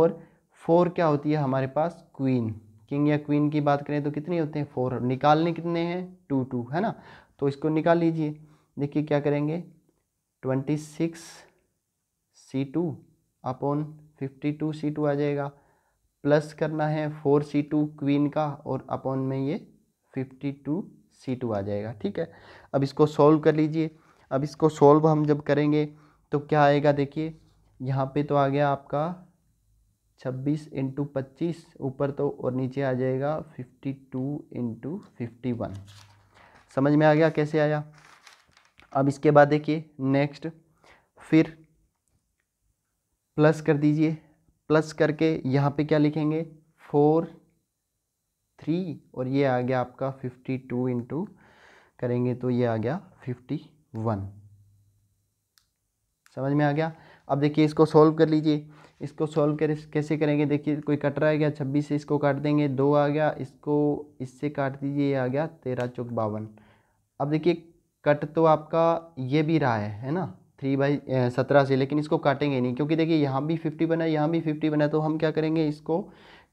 और फोर क्या होती है हमारे पास क्वीन किंग या क्वीन की बात करें तो कितने होते हैं फोर निकालने कितने हैं टू टू है ना तो इसको निकाल लीजिए देखिए क्या करेंगे twenty six C two upon fifty two C two आ जाएगा प्लस करना है फोर सी टू क्वीन का और अपॉन में ये फिफ्टी टू सी टू आ जाएगा ठीक है अब इसको सॉल्व कर लीजिए अब इसको सॉल्व हम जब करेंगे तो क्या आएगा देखिए यहाँ पे तो आ गया आपका छब्बीस इंटू पच्चीस ऊपर तो और नीचे आ जाएगा fifty two into fifty one समझ में आ गया कैसे आया अब इसके बाद देखिए नेक्स्ट फिर प्लस कर दीजिए प्लस करके यहाँ पे क्या लिखेंगे फोर थ्री और ये आ गया आपका फिफ्टी टू इंटू करेंगे तो ये आ गया फिफ्टी वन समझ में आ गया अब देखिए इसको सॉल्व कर लीजिए इसको सॉल्व कर कैसे करेंगे देखिए कोई कट रहा है क्या छब्बीस से इसको काट देंगे दो आ गया इसको इससे काट दीजिए ये आ गया तेरह चौक बावन अब देखिए कट तो आपका ये भी रहा है है ना थ्री बाई सत्रह से लेकिन इसको काटेंगे नहीं क्योंकि देखिए यहाँ भी फिफ्टी बना है यहाँ भी फिफ्टी बना है तो हम क्या करेंगे इसको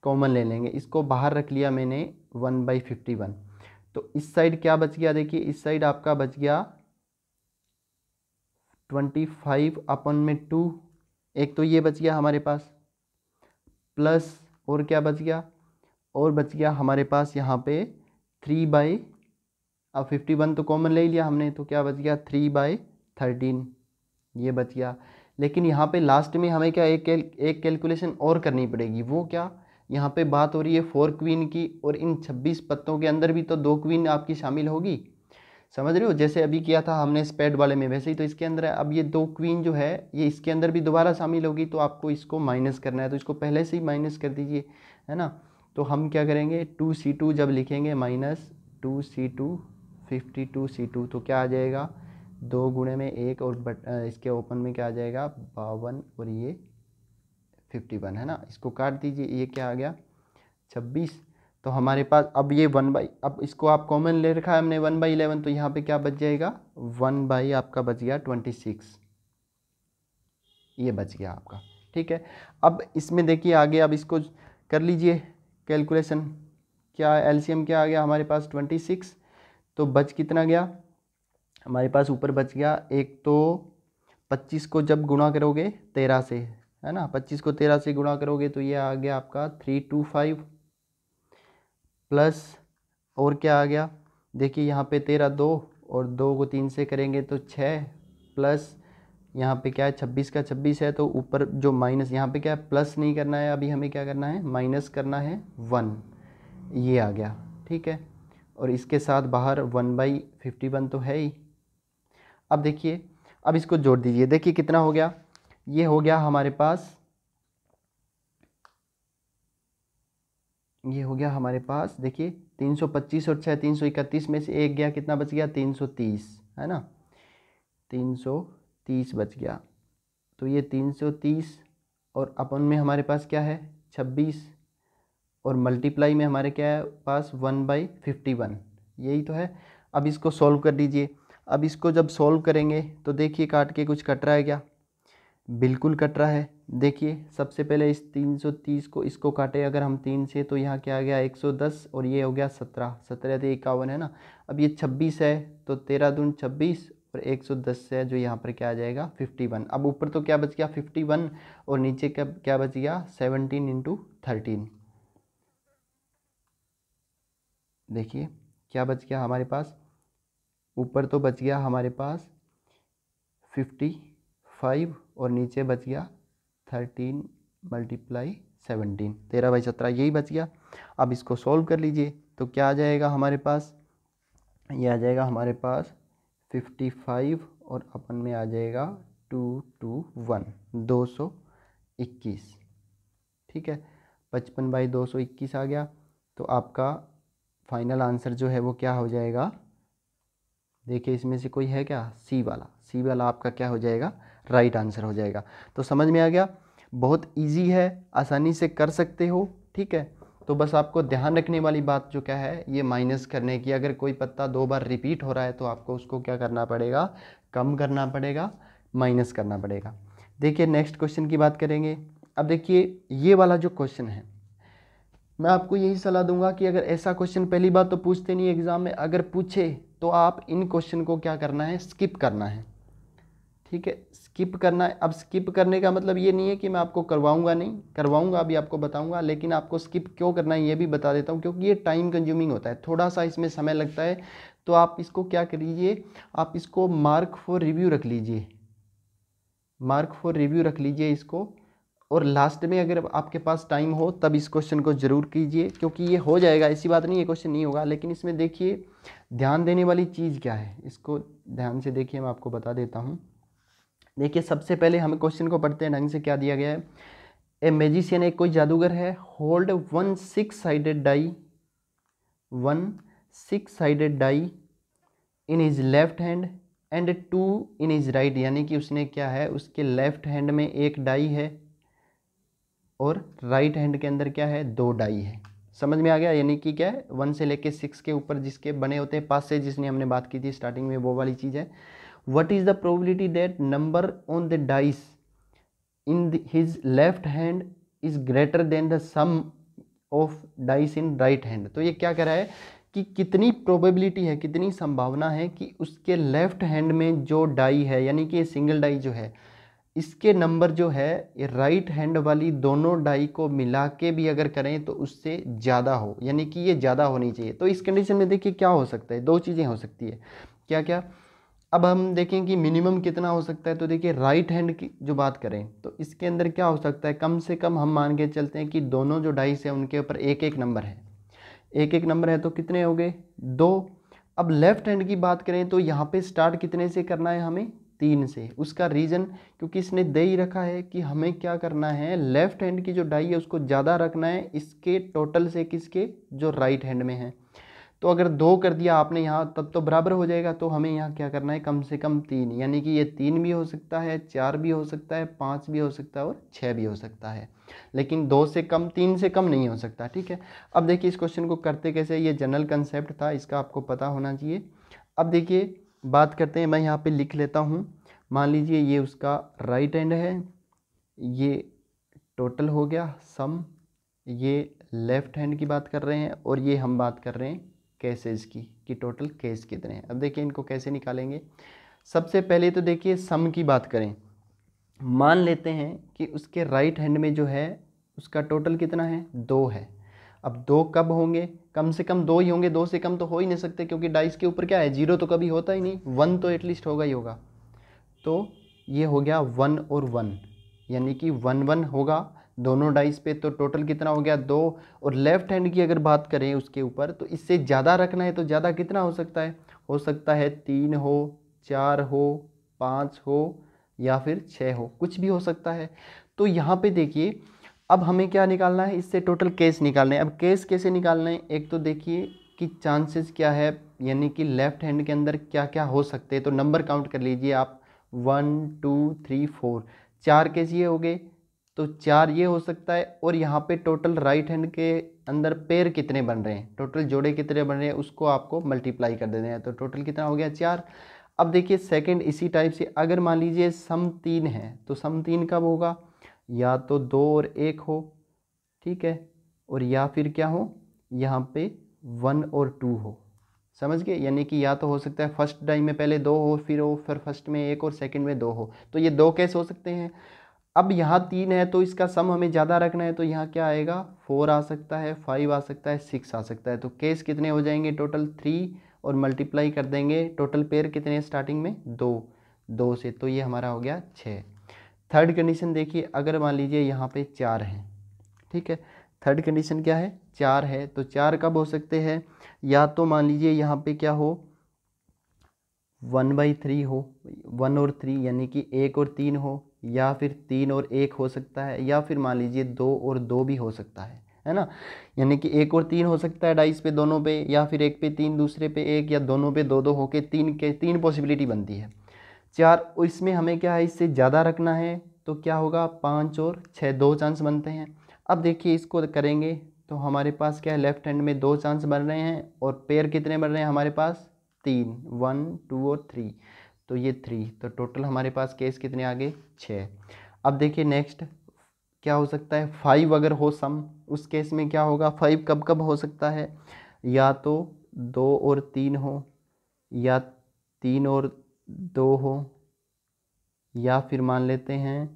कॉमन ले लेंगे इसको बाहर रख लिया मैंने वन बाई फिफ्टी वन तो इस साइड क्या बच गया देखिए इस साइड आपका बच गया ट्वेंटी फाइव अपन में टू एक तो ये बच गया हमारे पास प्लस और क्या बच गया और बच गया हमारे पास यहाँ पे थ्री बाई अब फिफ्टी वन तो कॉमन ले लिया हमने तो क्या बच गया थ्री बाई थर्टीन ये बच गया लेकिन यहाँ पे लास्ट में हमें क्या एक कैल एक कैलकुलेशन और करनी पड़ेगी वो क्या यहाँ पे बात हो रही है फोर क्वीन की और इन छब्बीस पत्तों के अंदर भी तो दो क्वीन आपकी शामिल होगी समझ रहे हो जैसे अभी किया था हमने स्पेड वाले में वैसे ही तो इसके अंदर अब ये दो क्वीन जो है ये इसके अंदर भी दोबारा शामिल होगी तो आपको इसको माइनस करना है तो इसको पहले से ही माइनस कर दीजिए है ना तो हम क्या करेंगे टू सी टू जब लिखेंगे minus two C two fifty two C two तो क्या आ जाएगा दो गुणे में एक और बट इसके ओपन में क्या आ जाएगा बावन और ये फिफ्टी वन है ना इसको काट दीजिए ये क्या आ गया छब्बीस तो हमारे पास अब ये वन बाई अब इसको आप कॉमन ले रखा है हमने वन बाई इलेवन तो यहाँ पे क्या बच जाएगा वन बाई आपका बच गया ट्वेंटी सिक्स ये बच गया आपका ठीक है अब इसमें देखिए आगे अब इसको कर लीजिए कैलकुलेशन क्या एलसीएम क्या आ गया हमारे पास ट्वेंटी सिक्स तो बच कितना गया हमारे पास ऊपर बच गया एक तो पच्चीस को जब गुणा करोगे तेरह से है ना पच्चीस को तेरह से गुणा करोगे तो ये आ गया आपका थ्री टू फाइव प्लस और क्या आ गया देखिए यहाँ पे तेरह दो और दो को तीन से करेंगे तो छः प्लस यहाँ पे क्या है छब्बीस का छब्बीस है तो ऊपर जो माइनस यहाँ पे क्या है प्लस नहीं करना है अभी हमें क्या करना है माइनस करना है वन ये आ गया ठीक है और इसके साथ बाहर वन बाई फिफ्टी वन तो है ही अब देखिए अब इसको जोड़ दीजिए देखिए कितना हो गया ये हो गया हमारे पास ये हो गया हमारे पास देखिए 325 और छः 331 में से एक गया कितना बच गया 330 है ना 330 बच गया तो ये 330 और अपन में हमारे पास क्या है 26 और मल्टीप्लाई में हमारे क्या है पास वन बाई फिफ्टी वन यही तो है अब इसको सॉल्व कर दीजिए अब इसको जब सॉल्व करेंगे तो देखिए काट के कुछ कट रहा है क्या बिल्कुल कट रहा है देखिए सबसे पहले इस 330 को इसको काटे अगर हम तीन से तो यहाँ क्या आ गया 110 और ये हो गया 17 सत्रह तो इक्यावन है ना अब ये 26 है तो तेरह दून छब्बीस और 110 से जो यहाँ पर क्या आ जाएगा 51 अब ऊपर तो क्या बच गया 51 और नीचे क्या क्या बच गया 17 इंटू थर्टीन देखिए क्या बच गया हमारे पास ऊपर तो बच गया हमारे पास फाइव और नीचे बच गया थर्टीन मल्टीप्लाई सेवनटीन तेरह बाई सत्रह यही बच गया अब इसको सॉल्व कर लीजिए तो क्या आ जाएगा हमारे पास ये आ जाएगा हमारे पास फिफ्टी फाइव और अपन में आ जाएगा टू टू वन दो सौ इक्कीस ठीक है पचपन बाई दो सौ इक्कीस आ गया तो आपका फाइनल आंसर जो है वो क्या हो जाएगा देखिए इसमें से कोई है क्या सी वाला सी वाला आपका क्या हो जाएगा राइट आंसर हो जाएगा तो समझ में आ गया बहुत ईजी है आसानी से कर सकते हो ठीक है तो बस आपको ध्यान रखने वाली बात जो क्या है ये माइनस करने की अगर कोई पत्ता दो बार रिपीट हो रहा है तो आपको उसको क्या करना पड़ेगा कम करना पड़ेगा माइनस करना पड़ेगा देखिए नेक्स्ट क्वेश्चन की बात करेंगे अब देखिए ये वाला जो क्वेश्चन है मैं आपको यही सलाह दूंगा कि अगर ऐसा क्वेश्चन पहली बार तो पूछते नहीं एग्ज़ाम में अगर पूछे तो आप इन क्वेश्चन को क्या करना है स्किप करना है ठीक है स्किप करना है अब स्किप करने का मतलब ये नहीं है कि मैं आपको करवाऊंगा नहीं करवाऊंगा अभी आपको बताऊंगा लेकिन आपको स्किप क्यों करना है ये भी बता देता हूँ क्योंकि ये टाइम कंज्यूमिंग होता है थोड़ा सा इसमें समय लगता है तो आप इसको क्या करिए आप इसको मार्क फॉर रिव्यू रख लीजिए मार्क फॉर रिव्यू रख लीजिए इसको और लास्ट में अगर आपके पास टाइम हो तब इस क्वेश्चन को ज़रूर कीजिए क्योंकि ये हो जाएगा ऐसी बात नहीं ये क्वेश्चन नहीं होगा लेकिन इसमें देखिए ध्यान देने वाली चीज़ क्या है इसको ध्यान से देखिए मैं आपको बता देता हूँ देखिए सबसे पहले हम क्वेश्चन को पढ़ते हैं ढंग से क्या दिया गया है ए मेजिशियन एक कोई जादूगर है hold one six sided die one six sided die in his left hand and two in his right यानी कि उसने क्या है उसके लेफ्ट हैंड में एक डाई है और राइट right हैंड के अंदर क्या है दो डाई है समझ में आ गया यानी कि क्या है वन से लेके सिक्स के ऊपर जिसके बने होते हैं पास से जिसने हमने बात की थी स्टार्टिंग में वो वाली चीज़ है what is the probability that number on the dice in the, his left hand is greater than the sum of dice in right hand तो ये क्या कह रहा है कि कितनी प्रोबेबिलिटी है कितनी संभावना है कि उसके लेफ्ट हैंड में जो डाई है यानी कि सिंगल डाई जो है इसके नंबर जो है ये राइट हैंड वाली दोनों डाई को मिला के भी अगर करें तो उससे ज़्यादा हो यानी कि ये ज़्यादा होनी चाहिए तो इस कंडीशन में देखिए क्या हो सकता है दो चीज़ें हो सकती है क्या क्या अब हम देखें कि मिनिमम कितना हो सकता है तो देखिए राइट हैंड की जो बात करें तो इसके अंदर क्या हो सकता है कम से कम हम मान के चलते हैं कि दोनों जो डाइस है उनके ऊपर एक एक नंबर है एक एक नंबर है तो कितने हो गए दो अब लेफ़्ट हैंड की बात करें तो यहाँ पे स्टार्ट कितने से करना है हमें तीन से उसका रीज़न क्योंकि इसने दे ही रखा है कि हमें क्या करना है लेफ़्ट हैंड की जो डाई है उसको ज़्यादा रखना है इसके टोटल से किसके जो राइट हैंड में है तो अगर दो कर दिया आपने यहाँ तब तो बराबर हो जाएगा तो हमें यहाँ क्या करना है कम से कम तीन यानी कि ये तीन भी हो सकता है चार भी हो सकता है पाँच भी हो सकता है और छः भी हो सकता है लेकिन दो से कम तीन से कम नहीं हो सकता ठीक है अब देखिए इस क्वेश्चन को करते कैसे ये जनरल कंसेप्ट था इसका आपको पता होना चाहिए अब देखिए बात करते हैं मैं यहाँ पर लिख लेता हूँ मान लीजिए ये उसका राइट हैंड है ये टोटल हो गया सम ये लेफ़्ट हैंड की बात कर रहे हैं और ये हम बात कर रहे हैं कैसेज की कि टोटल केस कितने हैं अब देखिए इनको कैसे निकालेंगे सबसे पहले तो देखिए सम की बात करें मान लेते हैं कि उसके राइट हैंड में जो है उसका टोटल कितना है दो है अब दो कब होंगे कम से कम दो ही होंगे दो से कम तो हो ही नहीं सकते क्योंकि डाइस के ऊपर क्या है जीरो तो कभी होता ही नहीं वन तो एटलीस्ट होगा ही होगा तो ये हो गया वन और वन यानी कि वन वन होगा दोनों डाइस पे तो टोटल कितना हो गया दो और लेफ्ट हैंड की अगर बात करें उसके ऊपर तो इससे ज़्यादा रखना है तो ज़्यादा कितना हो सकता है हो सकता है तीन हो चार हो पाँच हो या फिर छः हो कुछ भी हो सकता है तो यहाँ पे देखिए अब हमें क्या निकालना है इससे टोटल केस निकालना है अब केस कैसे निकालना है एक तो देखिए कि चांसेस क्या है यानी कि लेफ़्ट हैंड के अंदर क्या क्या हो सकते हैं तो नंबर काउंट कर लीजिए आप वन टू थ्री फोर चार केस ये हो गए तो चार ये हो सकता है और यहाँ पे टोटल राइट हैंड के अंदर पैर कितने बन रहे हैं टोटल जोड़े कितने बन रहे हैं उसको आपको मल्टीप्लाई कर देना है तो टोटल कितना हो गया चार अब देखिए सेकंड इसी टाइप से अगर मान लीजिए सम तीन है तो सम तीन कब होगा या तो दो और एक हो ठीक है और या फिर क्या हो यहाँ पे वन और टू हो समझ गए यानी कि या तो हो सकता है फर्स्ट टाइम में पहले दो हो फिर हो फिर फर्स्ट में एक और सेकंड में दो हो तो ये दो कैसे हो सकते हैं अब यहाँ तीन है तो इसका सम हमें ज़्यादा रखना है तो यहाँ क्या आएगा फोर आ सकता है फाइव आ सकता है सिक्स आ सकता है तो केस कितने हो जाएंगे टोटल थ्री और मल्टीप्लाई कर देंगे टोटल पेयर कितने स्टार्टिंग में दो दो से तो ये हमारा हो गया छः थर्ड कंडीशन देखिए अगर मान लीजिए यहाँ पे चार है ठीक है थर्ड कंडीशन क्या है चार है तो चार कब हो सकते हैं या तो मान लीजिए यहाँ पे क्या हो वन बाई थ्री हो वन और थ्री यानी कि एक और तीन हो या फिर तीन और एक हो सकता है या फिर मान लीजिए दो और दो भी हो सकता है है ना यानी कि एक और तीन हो सकता है डाइस पे दोनों पे या फिर एक पे तीन दूसरे पे एक या दोनों पे दो दो होके तीन के तीन पॉसिबिलिटी बनती है चार इसमें हमें क्या है इससे ज़्यादा रखना है तो क्या होगा पाँच और छः दो चांस बनते हैं अब देखिए इसको करेंगे तो हमारे पास क्या है लेफ्ट हैंड में दो चांस बन रहे हैं और पेयर कितने बन रहे हैं हमारे पास तीन वन टू और थ्री तो ये थ्री तो टोटल हमारे पास केस कितने आ गए छः अब देखिए नेक्स्ट क्या हो सकता है फाइव अगर हो सम उस केस में क्या होगा फाइव कब कब हो सकता है या तो दो और तीन हो या तीन और दो हो या फिर मान लेते हैं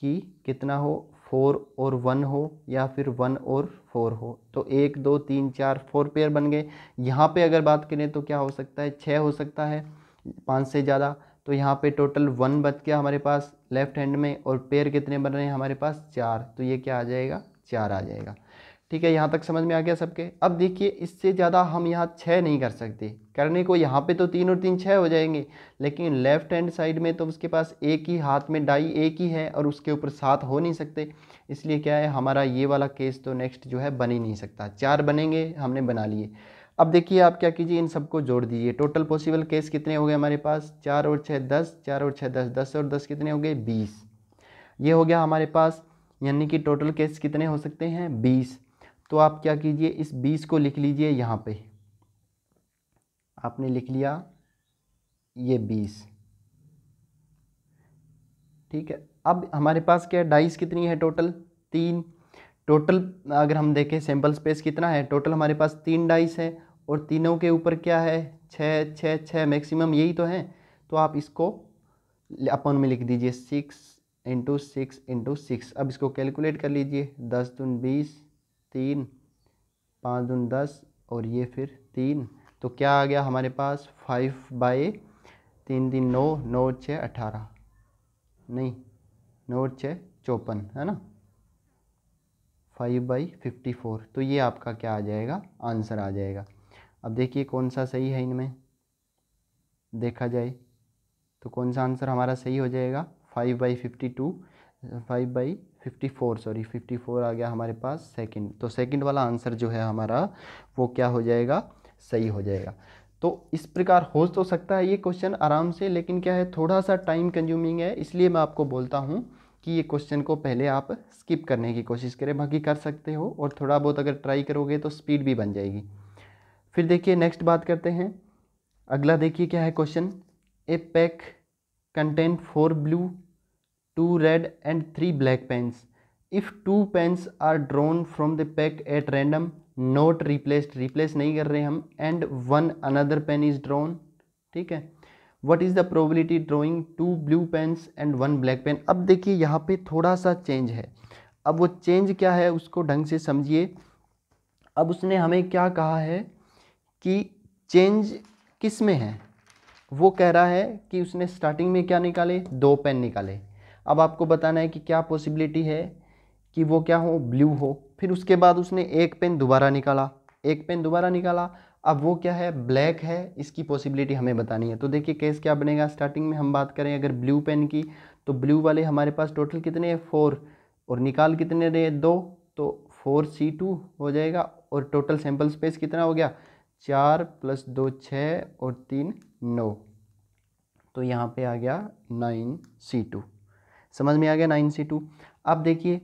कि कितना हो फोर और वन हो या फिर वन और फोर हो तो एक दो तीन चार फोर पेयर बन गए यहाँ पे अगर बात करें तो क्या हो सकता है छः हो सकता है पाँच से ज़्यादा तो यहाँ पे टोटल वन बच गया हमारे पास लेफ्ट हैंड में और पेयर कितने बन रहे हैं हमारे पास चार तो ये क्या आ जाएगा चार आ जाएगा ठीक है यहाँ तक समझ में आ गया सबके अब देखिए इससे ज़्यादा हम यहाँ छः नहीं कर सकते करने को यहाँ पे तो तीन और तीन छः हो जाएंगे लेकिन लेफ़्ट हैंड साइड में तो उसके पास एक ही हाथ में डाई एक ही है और उसके ऊपर सात हो नहीं सकते इसलिए क्या है हमारा ये वाला केस तो नेक्स्ट जो है बन ही नहीं सकता चार बनेंगे हमने बना लिए अब देखिए आप क्या कीजिए इन सबको जोड़ दीजिए टोटल पॉसिबल केस कितने हो गए हमारे पास चार और छः दस चार और छः दस दस और दस कितने हो गए बीस ये हो गया हमारे पास यानी कि टोटल केस कितने हो सकते हैं बीस तो आप क्या कीजिए इस बीस को लिख लीजिए यहाँ पे आपने लिख लिया ये बीस ठीक है अब हमारे पास क्या डाइस कितनी है टोटल तीन टोटल अगर हम देखें सैम्पल स्पेस कितना है टोटल हमारे पास तीन डाइस है और तीनों के ऊपर क्या है छः छः छः मैक्सिमम यही तो है तो आप इसको अपन में लिख दीजिए six into six into six अब इसको कैलकुलेट कर लीजिए दस दून बीस तीन पाँच दून दस और ये फिर तीन तो क्या आ गया हमारे पास फाइव बाई तीन तीन नौ नौ छः अठारह नहीं नौ छः चौपन है ना फाइव बाई फिफ्टी फोर तो ये आपका क्या आ जाएगा आंसर आ जाएगा अब देखिए कौन सा सही है इनमें देखा जाए तो कौन सा आंसर हमारा सही हो जाएगा five by fifty two five by fifty four sorry fifty four आ गया हमारे पास सेकंड तो सेकंड वाला आंसर जो है हमारा वो क्या हो जाएगा सही हो जाएगा तो इस प्रकार हो तो सकता है ये क्वेश्चन आराम से लेकिन क्या है थोड़ा सा टाइम कंज्यूमिंग है इसलिए मैं आपको बोलता हूँ कि ये क्वेश्चन को पहले आप स्किप करने की कोशिश करें बाकी कर सकते हो और थोड़ा बहुत अगर ट्राई करोगे तो स्पीड भी बन जाएगी फिर देखिए नेक्स्ट बात करते हैं अगला देखिए क्या है question a pack contains four blue two red and three black pens if two pens are drawn from the pack at random not replaced replace नहीं कर रहे हम and one another pen is drawn ठीक है what is the probability drawing two blue pens and one black pen अब देखिए यहाँ पे थोड़ा सा चेंज है अब वो चेंज क्या है उसको ढंग से समझिए अब उसने हमें क्या कहा है कि चेंज किस में है वो कह रहा है कि उसने स्टार्टिंग में क्या निकाले दो पेन निकाले अब आपको बताना है कि क्या पॉसिबिलिटी है कि वो क्या हो ब्लू हो फिर उसके बाद उसने एक पेन दोबारा निकाला एक पेन दोबारा निकाला अब वो क्या है ब्लैक है इसकी पॉसिबिलिटी हमें बतानी है तो देखिए केस क्या बनेगा स्टार्टिंग में हम बात करें अगर ब्लू पेन की तो ब्लू वाले हमारे पास टोटल कितने हैं फोर और निकाल कितने रहे दो तो फोर सी टू हो जाएगा और टोटल सैम्पल स्पेस कितना हो गया चार प्लस दो छः और तीन नौ तो यहाँ पे आ गया नाइन सी टू समझ में आ गया नाइन सी टू अब देखिए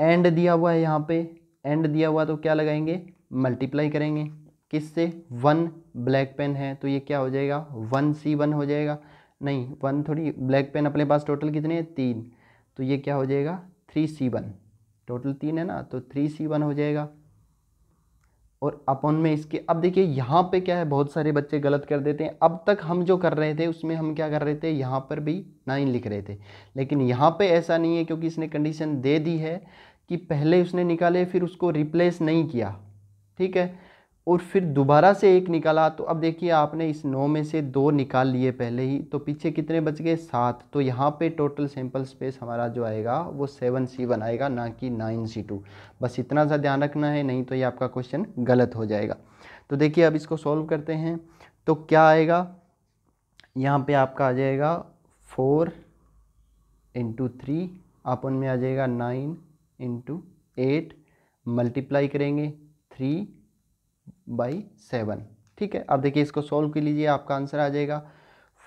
एंड दिया हुआ है यहाँ पे एंड दिया हुआ तो क्या लगाएंगे मल्टीप्लाई करेंगे किससे वन ब्लैक पेन है तो ये क्या हो जाएगा वन सी वन हो जाएगा नहीं वन थोड़ी ब्लैक पेन अपने पास टोटल कितने हैं तीन तो ये क्या हो जाएगा थ्री सी वन टोटल तीन है ना तो थ्री सी वन हो जाएगा और अपन में इसके अब देखिए यहाँ पे क्या है बहुत सारे बच्चे गलत कर देते हैं अब तक हम जो कर रहे थे उसमें हम क्या कर रहे थे यहाँ पर भी नाइन लिख रहे थे लेकिन यहाँ पे ऐसा नहीं है क्योंकि इसने कंडीशन दे दी है कि पहले उसने निकाले फिर उसको रिप्लेस नहीं किया ठीक है और फिर दोबारा से एक निकाला तो अब देखिए आपने इस नौ में से दो निकाल लिए पहले ही तो पीछे कितने बच गए सात तो यहाँ पे टोटल सैम्पल स्पेस हमारा जो आएगा वो सेवन सी वन आएगा ना कि नाइन सी टू बस इतना सा ध्यान रखना है नहीं तो ये आपका क्वेश्चन गलत हो जाएगा तो देखिए अब इसको सॉल्व करते हैं तो क्या आएगा यहाँ पर आपका आ जाएगा फोर इंटू थ्री आप में आ जाएगा नाइन इंटू एट मल्टीप्लाई करेंगे थ्री बाई सेवन ठीक है अब देखिए इसको सॉल्व कर लीजिए आपका आंसर आ जाएगा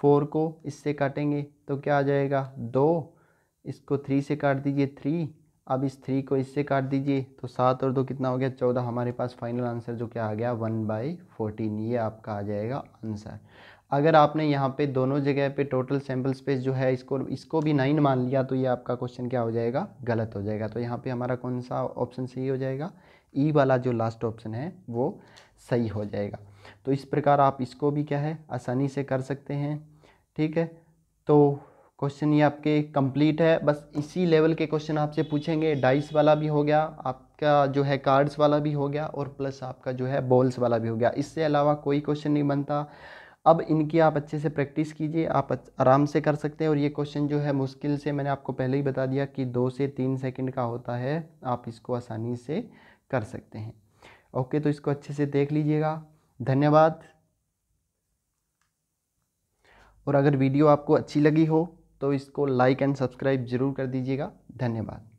फोर को इससे काटेंगे तो क्या आ जाएगा दो इसको थ्री से काट दीजिए थ्री अब इस थ्री को इससे काट दीजिए तो सात और दो कितना हो गया चौदह हमारे पास फाइनल आंसर जो क्या आ गया वन बाई फोर्टीन ये आपका आ जाएगा आंसर अगर आपने यहाँ पे दोनों जगह पे टोटल सैम्पल स्पेस जो है इसको इसको भी नाइन मान लिया तो ये आपका क्वेश्चन क्या हो जाएगा गलत हो जाएगा तो यहाँ पे हमारा कौन सा ऑप्शन सही हो जाएगा ई e वाला जो लास्ट ऑप्शन है वो सही हो जाएगा तो इस प्रकार आप इसको भी क्या है आसानी से कर सकते हैं ठीक है तो क्वेश्चन ये आपके कंप्लीट है बस इसी लेवल के क्वेश्चन आपसे पूछेंगे डाइस वाला भी हो गया आपका जो है कार्ड्स वाला भी हो गया और प्लस आपका जो है बॉल्स वाला भी हो गया इससे अलावा कोई क्वेश्चन नहीं बनता अब इनकी आप अच्छे से प्रैक्टिस कीजिए आप आराम से कर सकते हैं और ये क्वेश्चन जो है मुश्किल से मैंने आपको पहले ही बता दिया कि दो से तीन सेकेंड का होता है आप इसको आसानी से कर सकते हैं ओके तो इसको अच्छे से देख लीजिएगा धन्यवाद और अगर वीडियो आपको अच्छी लगी हो तो इसको लाइक एंड सब्सक्राइब ज़रूर कर दीजिएगा धन्यवाद